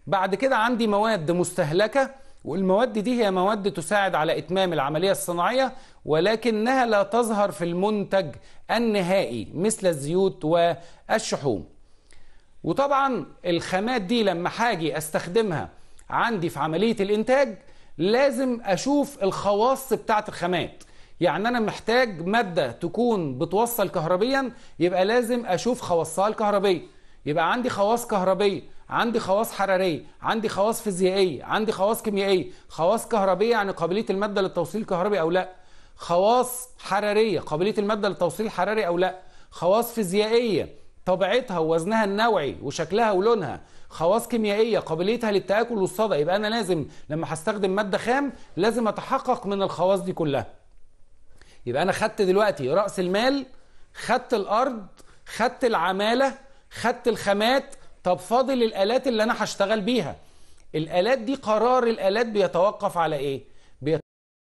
بعد كده عندي مواد مستهلكة والمواد دي هي مواد تساعد على إتمام العملية الصناعية ولكنها لا تظهر في المنتج النهائي مثل الزيوت والشحوم وطبعا الخامات دي لما هاجي استخدمها عندي في عمليه الانتاج لازم اشوف الخواص بتاعه الخامات يعني انا محتاج ماده تكون بتوصل كهربيا يبقى لازم اشوف خواصها الكهربيه يبقى عندي خواص كهربيه عندي خواص حراريه عندي خواص فيزيائيه عندي خواص كيميائيه خواص كهربيه يعني قابليه الماده للتوصيل الكهربي او لا خواص حراريه قابليه الماده للتوصيل الحراري او لا خواص فيزيائيه طبيعتها ووزنها النوعي وشكلها ولونها خواص كيميائيه قابليتها للتاكل والصدى يبقى انا لازم لما هستخدم ماده خام لازم اتحقق من الخواص دي كلها يبقى انا خدت دلوقتي راس المال خدت الارض خدت العماله خدت الخامات طب فاضل الالات اللي انا هشتغل بيها الالات دي قرار الالات بيتوقف على ايه بيتوقف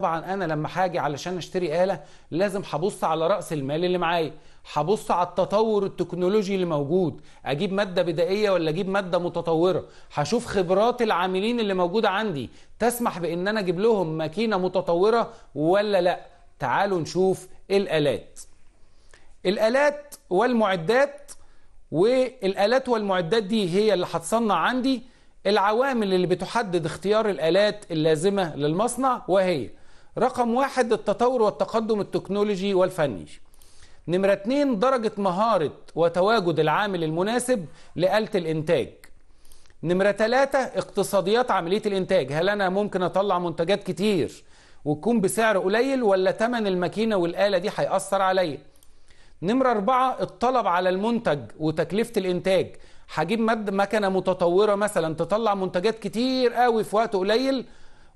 طبعا انا لما هاجي علشان اشتري اله لازم هبص على راس المال اللي معايا هبص على التطور التكنولوجي اللي موجود اجيب ماده بدائيه ولا اجيب ماده متطوره هشوف خبرات العاملين اللي موجوده عندي تسمح بان انا اجيب لهم ماكينه متطوره ولا لا تعالوا نشوف الالات الالات والمعدات والالات والمعدات دي هي اللي هتصنع عندي العوامل اللي بتحدد اختيار الالات اللازمه للمصنع وهي رقم واحد التطور والتقدم التكنولوجي والفني نمرة اتنين درجة مهارة وتواجد العامل المناسب لآلة الإنتاج نمرة تلاتة اقتصاديات عملية الإنتاج هل أنا ممكن أطلع منتجات كتير وتكون بسعر قليل ولا تمن الماكينة والآلة دي هيأثر عليا نمرة أربعة الطلب على المنتج وتكلفة الإنتاج هجيب مكنة متطورة مثلا تطلع منتجات كتير قوي في وقت قليل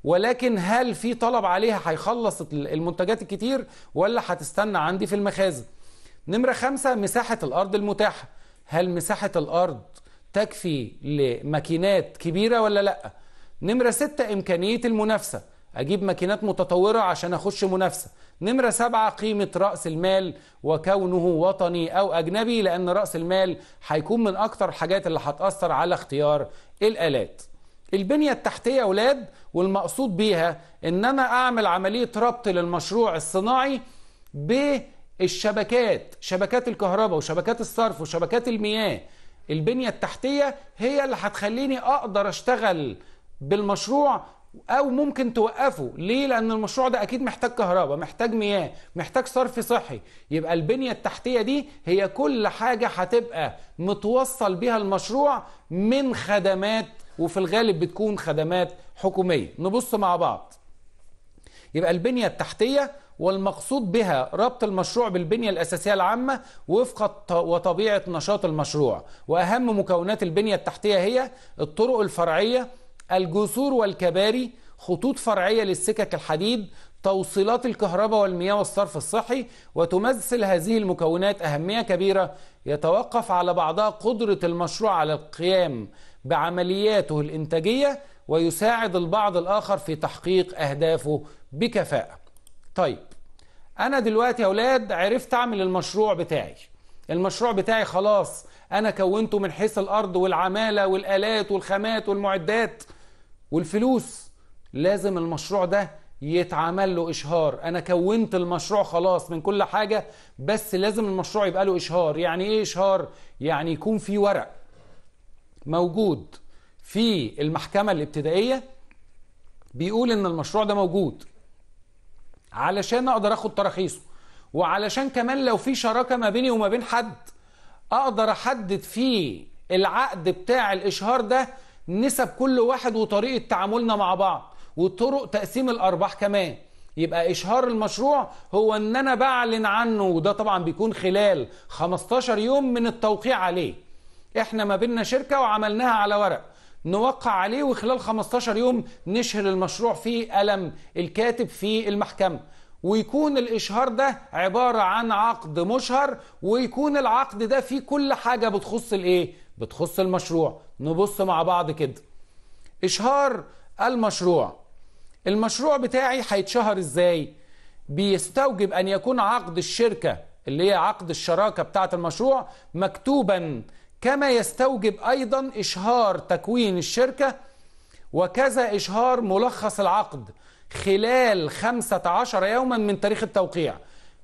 ولكن هل في طلب عليها هيخلص المنتجات الكتير ولا هتستنى عندي في المخازن نمرة خمسة مساحة الأرض المتاحة هل مساحة الأرض تكفي لماكينات كبيرة ولا لأ؟ نمرة ستة إمكانية المنافسة أجيب ماكينات متطورة عشان أخش منافسة نمرة سبعة قيمة رأس المال وكونه وطني أو أجنبي لأن رأس المال هيكون من أكتر الحاجات اللي هتأثر على اختيار الآلات البنية التحتية أولاد والمقصود بيها إن أنا أعمل عملية ربط للمشروع الصناعي الشبكات شبكات الكهرباء وشبكات الصرف وشبكات المياه البنية التحتية هي اللي هتخليني أقدر أشتغل بالمشروع أو ممكن توقفه ليه؟ لأن المشروع ده أكيد محتاج كهرباء محتاج مياه محتاج صرف صحي يبقى البنية التحتية دي هي كل حاجة هتبقى متوصل بيها المشروع من خدمات وفي الغالب بتكون خدمات حكومية نبص مع بعض يبقى البنية التحتية والمقصود بها ربط المشروع بالبنية الأساسية العامة وفق وطبيعة نشاط المشروع وأهم مكونات البنية التحتية هي الطرق الفرعية الجسور والكباري خطوط فرعية للسكك الحديد توصيلات الكهرباء والمياه والصرف الصحي وتمثل هذه المكونات أهمية كبيرة يتوقف على بعضها قدرة المشروع على القيام بعملياته الإنتاجية ويساعد البعض الآخر في تحقيق أهدافه بكفاءة طيب انا دلوقتي يا اولاد عرفت اعمل المشروع بتاعي المشروع بتاعي خلاص انا كونته من حيث الارض والعماله والالات والخامات والمعدات والفلوس لازم المشروع ده يتعمل له اشهار انا كونت المشروع خلاص من كل حاجه بس لازم المشروع يبقى له اشهار يعني ايه اشهار يعني يكون في ورق موجود في المحكمه الابتدائيه بيقول ان المشروع ده موجود علشان اقدر اخد تراخيصه وعلشان كمان لو في شراكه ما بيني وما بين حد اقدر احدد فيه العقد بتاع الاشهار ده نسب كل واحد وطريقه تعاملنا مع بعض وطرق تقسيم الارباح كمان يبقى اشهار المشروع هو ان انا بعلن عنه وده طبعا بيكون خلال 15 يوم من التوقيع عليه احنا ما بيننا شركه وعملناها على ورق نوقع عليه وخلال 15 يوم نشهر المشروع في قلم الكاتب في المحكمة ويكون الإشهار ده عبارة عن عقد مشهر ويكون العقد ده فيه كل حاجة بتخص الإيه؟ بتخص المشروع نبص مع بعض كده إشهار المشروع المشروع بتاعي هيتشهر إزاي؟ بيستوجب أن يكون عقد الشركة اللي هي عقد الشراكة بتاعة المشروع مكتوبا كما يستوجب أيضا إشهار تكوين الشركة وكذا إشهار ملخص العقد خلال 15 يوما من تاريخ التوقيع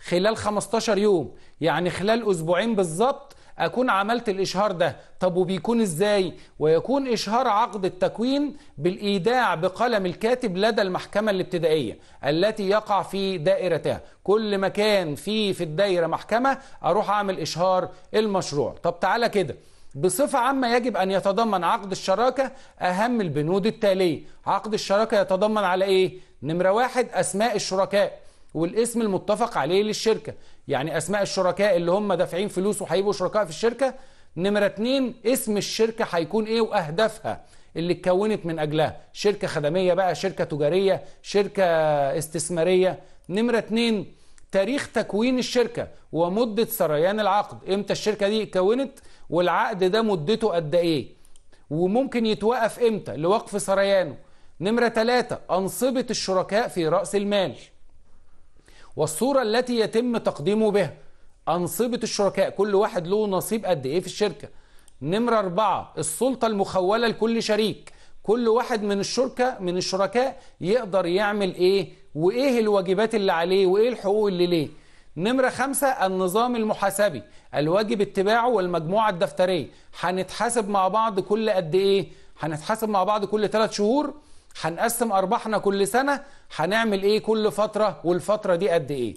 خلال 15 يوم يعني خلال أسبوعين بالظبط أكون عملت الإشهار ده طب وبيكون إزاي؟ ويكون إشهار عقد التكوين بالإيداع بقلم الكاتب لدى المحكمة الابتدائية التي يقع في دائرتها كل مكان فيه في الدائرة محكمة أروح أعمل إشهار المشروع طب تعالى كده بصفة عامة يجب أن يتضمن عقد الشراكة أهم البنود التالية عقد الشراكة يتضمن على إيه؟ نمرة واحد أسماء الشركاء والاسم المتفق عليه للشركة يعني أسماء الشركاء اللي هم دافعين فلوس وهيبقوا شركاء في الشركة نمرة اتنين اسم الشركة هيكون إيه وأهدافها اللي اتكونت من أجلها شركة خدمية بقى شركة تجارية شركة استثمارية نمرة اتنين تاريخ تكوين الشركة ومدة سريان العقد امتى الشركة دي اتكونت والعقد ده مدته قد ايه وممكن يتوقف امتى لوقف سريانه نمرة ثلاثة أنصبة الشركاء في رأس المال والصورة التي يتم تقديمه بها أنصبة الشركاء كل واحد له نصيب قد إيه في الشركة نمرة أربعة السلطة المخولة لكل شريك كل واحد من الشركة من الشركاء يقدر يعمل إيه وإيه الواجبات اللي عليه وإيه الحقوق اللي ليه نمرة خمسة النظام المحاسبي الواجب اتباعه والمجموعة الدفترية هنتحاسب مع بعض كل قد ايه هنتحاسب مع بعض كل ثلاث شهور هنقسم أرباحنا كل سنة هنعمل ايه كل فترة والفترة دي قد ايه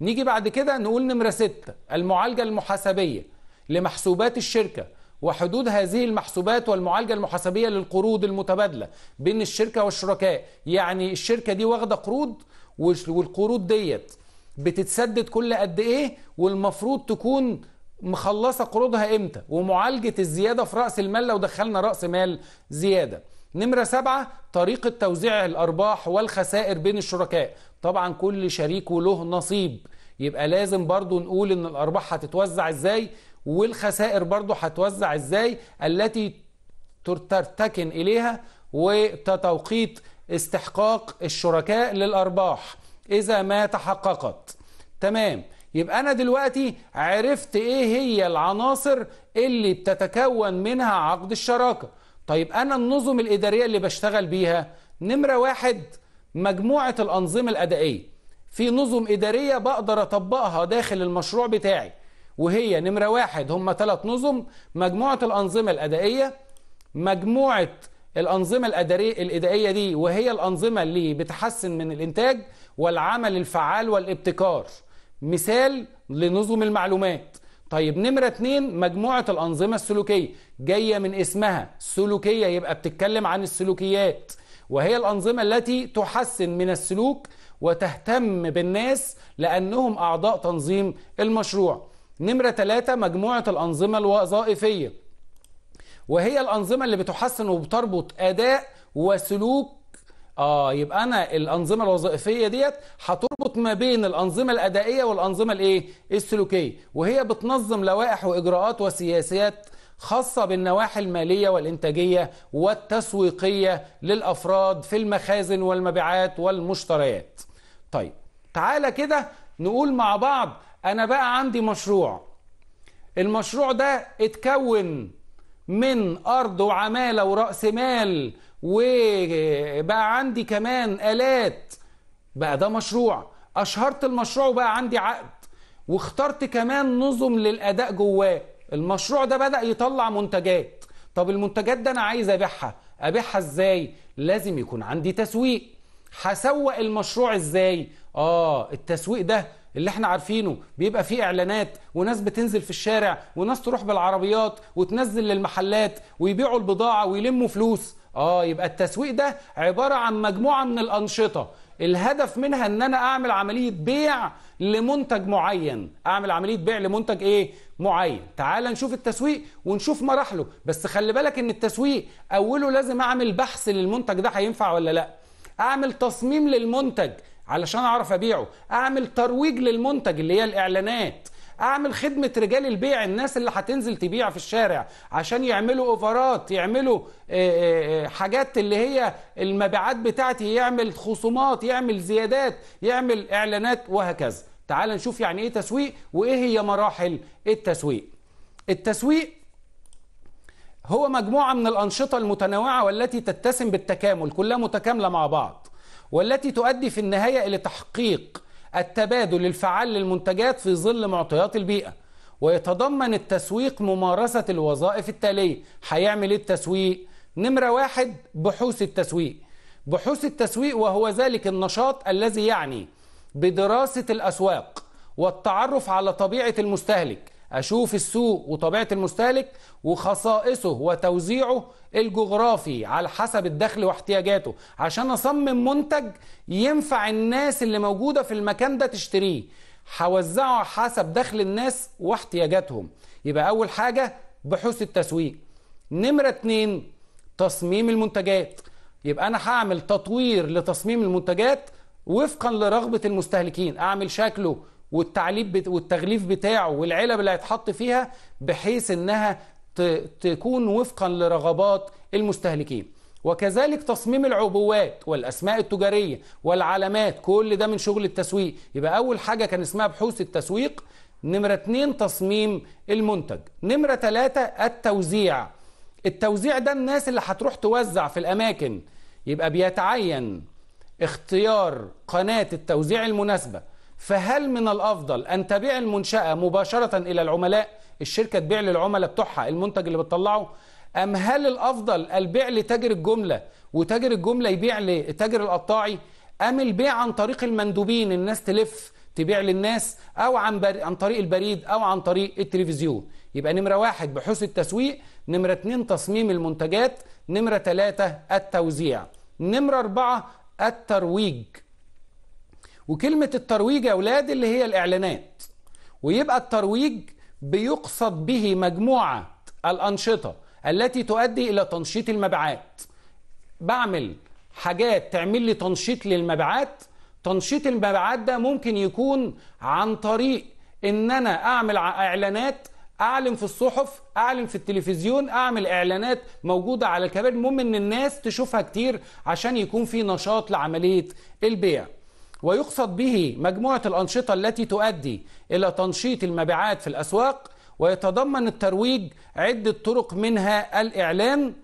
نيجي بعد كده نقول نمرة ستة المعالجة المحاسبية لمحسوبات الشركة وحدود هذه المحسوبات والمعالجة المحاسبية للقروض المتبادلة بين الشركة والشركاء يعني الشركة دي واخدة قروض والقروض ديت بتتسدد كل قد ايه والمفروض تكون مخلصه قروضها امتى ومعالجه الزياده في راس المال لو دخلنا راس مال زياده نمرة سبعة طريقة توزيع الأرباح والخسائر بين الشركاء طبعا كل شريك له نصيب يبقى لازم برضو نقول ان الأرباح هتتوزع ازاي والخسائر برضو هتوزع ازاي التي ترتكن إليها وتتوقيت استحقاق الشركاء للأرباح إذا ما تحققت تمام يبقى أنا دلوقتي عرفت إيه هي العناصر اللي بتتكون منها عقد الشراكة طيب أنا النظم الإدارية اللي بشتغل بيها نمرة واحد مجموعة الأنظمة الأدائية في نظم إدارية بقدر أطبقها داخل المشروع بتاعي وهي نمرة واحد هم ثلاث نظم مجموعة الأنظمة الأدائية مجموعة الأنظمة الأدارية الإدائية دي وهي الأنظمة اللي بتحسن من الإنتاج والعمل الفعال والابتكار مثال لنظم المعلومات طيب نمرة اتنين مجموعة الأنظمة السلوكية جاية من اسمها سلوكية يبقى بتتكلم عن السلوكيات وهي الأنظمة التي تحسن من السلوك وتهتم بالناس لأنهم أعضاء تنظيم المشروع نمرة ثلاثة مجموعة الأنظمة الوظائفية وهي الأنظمة اللي بتحسن وبتربط أداء وسلوك اه يبقى انا الانظمه الوظائفيه ديت هتربط ما بين الانظمه الادائيه والانظمه الايه السلوكيه وهي بتنظم لوائح واجراءات وسياسات خاصه بالنواحي الماليه والانتاجيه والتسويقيه للافراد في المخازن والمبيعات والمشتريات طيب تعالى كده نقول مع بعض انا بقى عندي مشروع المشروع ده اتكون من أرض وعمالة ورأس مال وبقى عندي كمان آلات بقى ده مشروع أشهرت المشروع وبقى عندي عقد واخترت كمان نظم للأداء جواه المشروع ده بدأ يطلع منتجات طب المنتجات ده أنا عايز أبيعها أبيعها إزاي؟ لازم يكون عندي تسويق هسوق المشروع إزاي؟ آه التسويق ده اللي احنا عارفينه بيبقى فيه اعلانات وناس بتنزل في الشارع وناس تروح بالعربيات وتنزل للمحلات ويبيعوا البضاعه ويلموا فلوس اه يبقى التسويق ده عباره عن مجموعه من الانشطه الهدف منها ان انا اعمل عمليه بيع لمنتج معين اعمل عمليه بيع لمنتج ايه معين تعال نشوف التسويق ونشوف مراحله بس خلي بالك ان التسويق اوله لازم اعمل بحث للمنتج ده هينفع ولا لا اعمل تصميم للمنتج علشان اعرف ابيعه اعمل ترويج للمنتج اللي هي الاعلانات اعمل خدمه رجال البيع الناس اللي هتنزل تبيع في الشارع عشان يعملوا اوفرات يعملوا آه، آه، آه، حاجات اللي هي المبيعات بتاعتي يعمل خصومات يعمل زيادات يعمل اعلانات وهكذا تعال نشوف يعني ايه تسويق وايه هي مراحل التسويق التسويق هو مجموعه من الانشطه المتنوعه والتي تتسم بالتكامل كلها متكامله مع بعض والتي تؤدي في النهاية إلى تحقيق التبادل الفعال للمنتجات في ظل معطيات البيئة ويتضمن التسويق ممارسة الوظائف التالية هيعمل التسويق نمرة واحد بحوث التسويق بحوث التسويق وهو ذلك النشاط الذي يعني بدراسة الأسواق والتعرف على طبيعة المستهلك أشوف السوق وطبيعة المستهلك وخصائصه وتوزيعه الجغرافي على حسب الدخل واحتياجاته عشان أصمم منتج ينفع الناس اللي موجودة في المكان ده تشتريه هوزعه حسب دخل الناس واحتياجاتهم يبقى أول حاجة بحوث التسويق نمرة اتنين تصميم المنتجات يبقى أنا هعمل تطوير لتصميم المنتجات وفقا لرغبة المستهلكين أعمل شكله والتعليب بت... والتغليف بتاعه والعلب اللي هيتحط فيها بحيث انها ت... تكون وفقا لرغبات المستهلكين وكذلك تصميم العبوات والاسماء التجاريه والعلامات كل ده من شغل التسويق يبقى اول حاجه كان اسمها بحوث التسويق نمره اتنين تصميم المنتج نمره ثلاثه التوزيع التوزيع ده الناس اللي هتروح توزع في الاماكن يبقى بيتعين اختيار قناه التوزيع المناسبه فهل من الافضل ان تبيع المنشاه مباشره الى العملاء الشركه تبيع للعملاء بتوعها المنتج اللي بتطلعه ام هل الافضل البيع لتاجر الجمله وتاجر الجمله يبيع لتاجر القطاعي ام البيع عن طريق المندوبين الناس تلف تبيع للناس او عن عن طريق البريد او عن طريق التلفزيون يبقى نمره واحد بحوث التسويق نمره اتنين تصميم المنتجات نمره تلاته التوزيع نمره اربعه الترويج وكلمة الترويج يا أولاد اللي هي الإعلانات ويبقى الترويج بيقصد به مجموعة الأنشطة التي تؤدي إلى تنشيط المبيعات بعمل حاجات تعمل لي تنشيط للمبيعات تنشيط المبيعات ده ممكن يكون عن طريق ان انا اعمل اعلانات اعلن في الصحف اعلن في التلفزيون اعمل اعلانات موجوده على الكباري المهم ان الناس تشوفها كتير عشان يكون في نشاط لعمليه البيع ويقصد به مجموعة الأنشطة التي تؤدي إلى تنشيط المبيعات في الأسواق ويتضمن الترويج عدة طرق منها الإعلان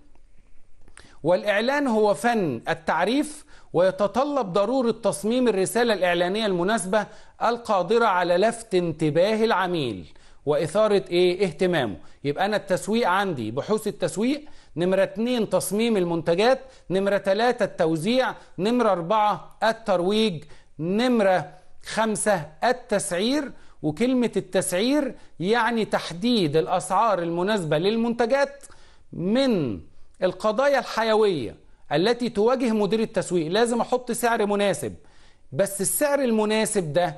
والإعلان هو فن التعريف ويتطلب ضرورة تصميم الرسالة الإعلانية المناسبة القادرة على لفت انتباه العميل وإثارة إيه اهتمامه يبقى أنا التسويق عندي بحوث التسويق نمرة اثنين تصميم المنتجات نمرة ثلاثة التوزيع نمرة أربعة الترويج نمرة خمسة التسعير وكلمة التسعير يعني تحديد الأسعار المناسبة للمنتجات من القضايا الحيوية التي تواجه مدير التسويق لازم أحط سعر مناسب بس السعر المناسب ده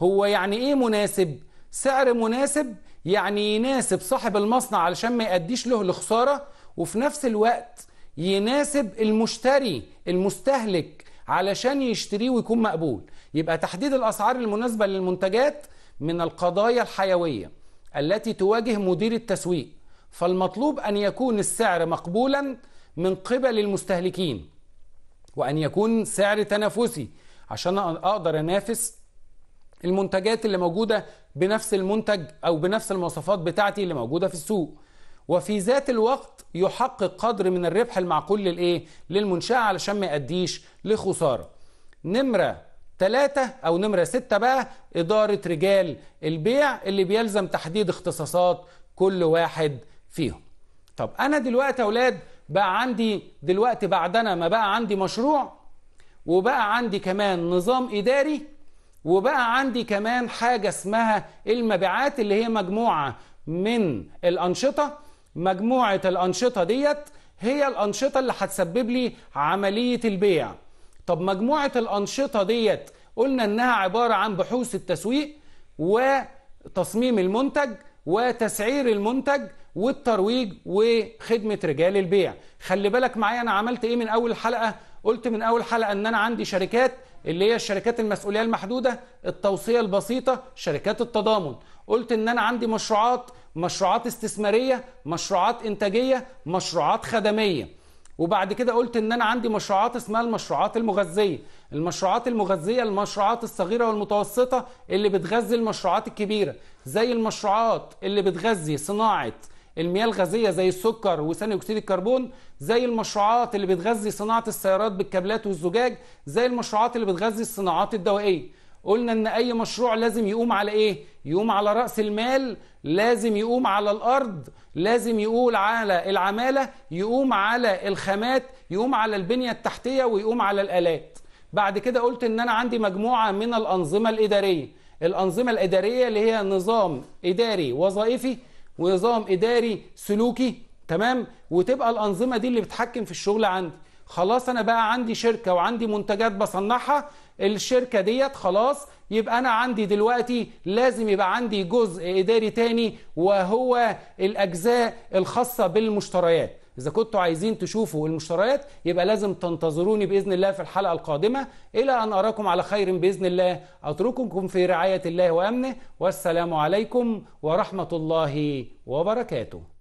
هو يعني إيه مناسب؟ سعر مناسب يعني يناسب صاحب المصنع علشان ما يأديش له لخسارة وفي نفس الوقت يناسب المشتري المستهلك علشان يشتريه ويكون مقبول يبقى تحديد الأسعار المناسبة للمنتجات من القضايا الحيوية التي تواجه مدير التسويق فالمطلوب أن يكون السعر مقبولا من قبل المستهلكين وأن يكون سعر تنافسي عشان أقدر أنافس المنتجات اللي موجودة بنفس المنتج أو بنفس المواصفات بتاعتي اللي موجودة في السوق وفي ذات الوقت يحقق قدر من الربح المعقول للايه للمنشاه علشان ما يأديش لخساره نمره ثلاثة أو نمرة ستة بقى إدارة رجال البيع اللي بيلزم تحديد اختصاصات كل واحد فيهم طب أنا دلوقتي يا أولاد بقى عندي دلوقتي بعدنا ما بقى عندي مشروع وبقى عندي كمان نظام إداري وبقى عندي كمان حاجة اسمها المبيعات اللي هي مجموعة من الأنشطة مجموعه الانشطه ديت هي الانشطه اللي هتسبب لي عمليه البيع طب مجموعه الانشطه ديت قلنا انها عباره عن بحوث التسويق وتصميم المنتج وتسعير المنتج والترويج وخدمه رجال البيع خلي بالك معايا انا عملت ايه من اول حلقه قلت من اول حلقه ان انا عندي شركات اللي هي الشركات المسؤوليه المحدوده التوصيه البسيطه شركات التضامن قلت ان انا عندي مشروعات مشروعات استثماريه مشروعات انتاجيه مشروعات خدميه وبعد كده قلت ان انا عندي مشروعات اسمها المشروعات المغذيه المشروعات المغذيه المشروعات الصغيره والمتوسطه اللي بتغذي المشروعات الكبيره زي المشروعات اللي بتغذي صناعه المياه الغازيه زي السكر وثاني اكسيد الكربون زي المشروعات اللي بتغذي صناعه السيارات بالكابلات والزجاج زي المشروعات اللي بتغذي الصناعات الدوائيه قلنا ان اي مشروع لازم يقوم على ايه يقوم على راس المال لازم يقوم على الارض لازم يقول على العماله يقوم على الخامات يقوم على البنيه التحتيه ويقوم على الالات بعد كده قلت ان انا عندي مجموعه من الانظمه الاداريه الانظمه الاداريه اللي هي نظام اداري وظائفي ونظام اداري سلوكي تمام وتبقى الانظمه دي اللي بتحكم في الشغل عندي خلاص انا بقى عندي شركه وعندي منتجات بصنعها الشركة ديت خلاص يبقى أنا عندي دلوقتي لازم يبقى عندي جزء إداري تاني وهو الأجزاء الخاصة بالمشتريات إذا كنتوا عايزين تشوفوا المشتريات يبقى لازم تنتظروني بإذن الله في الحلقة القادمة إلى أن أراكم على خير بإذن الله أترككم في رعاية الله وأمنه والسلام عليكم ورحمة الله وبركاته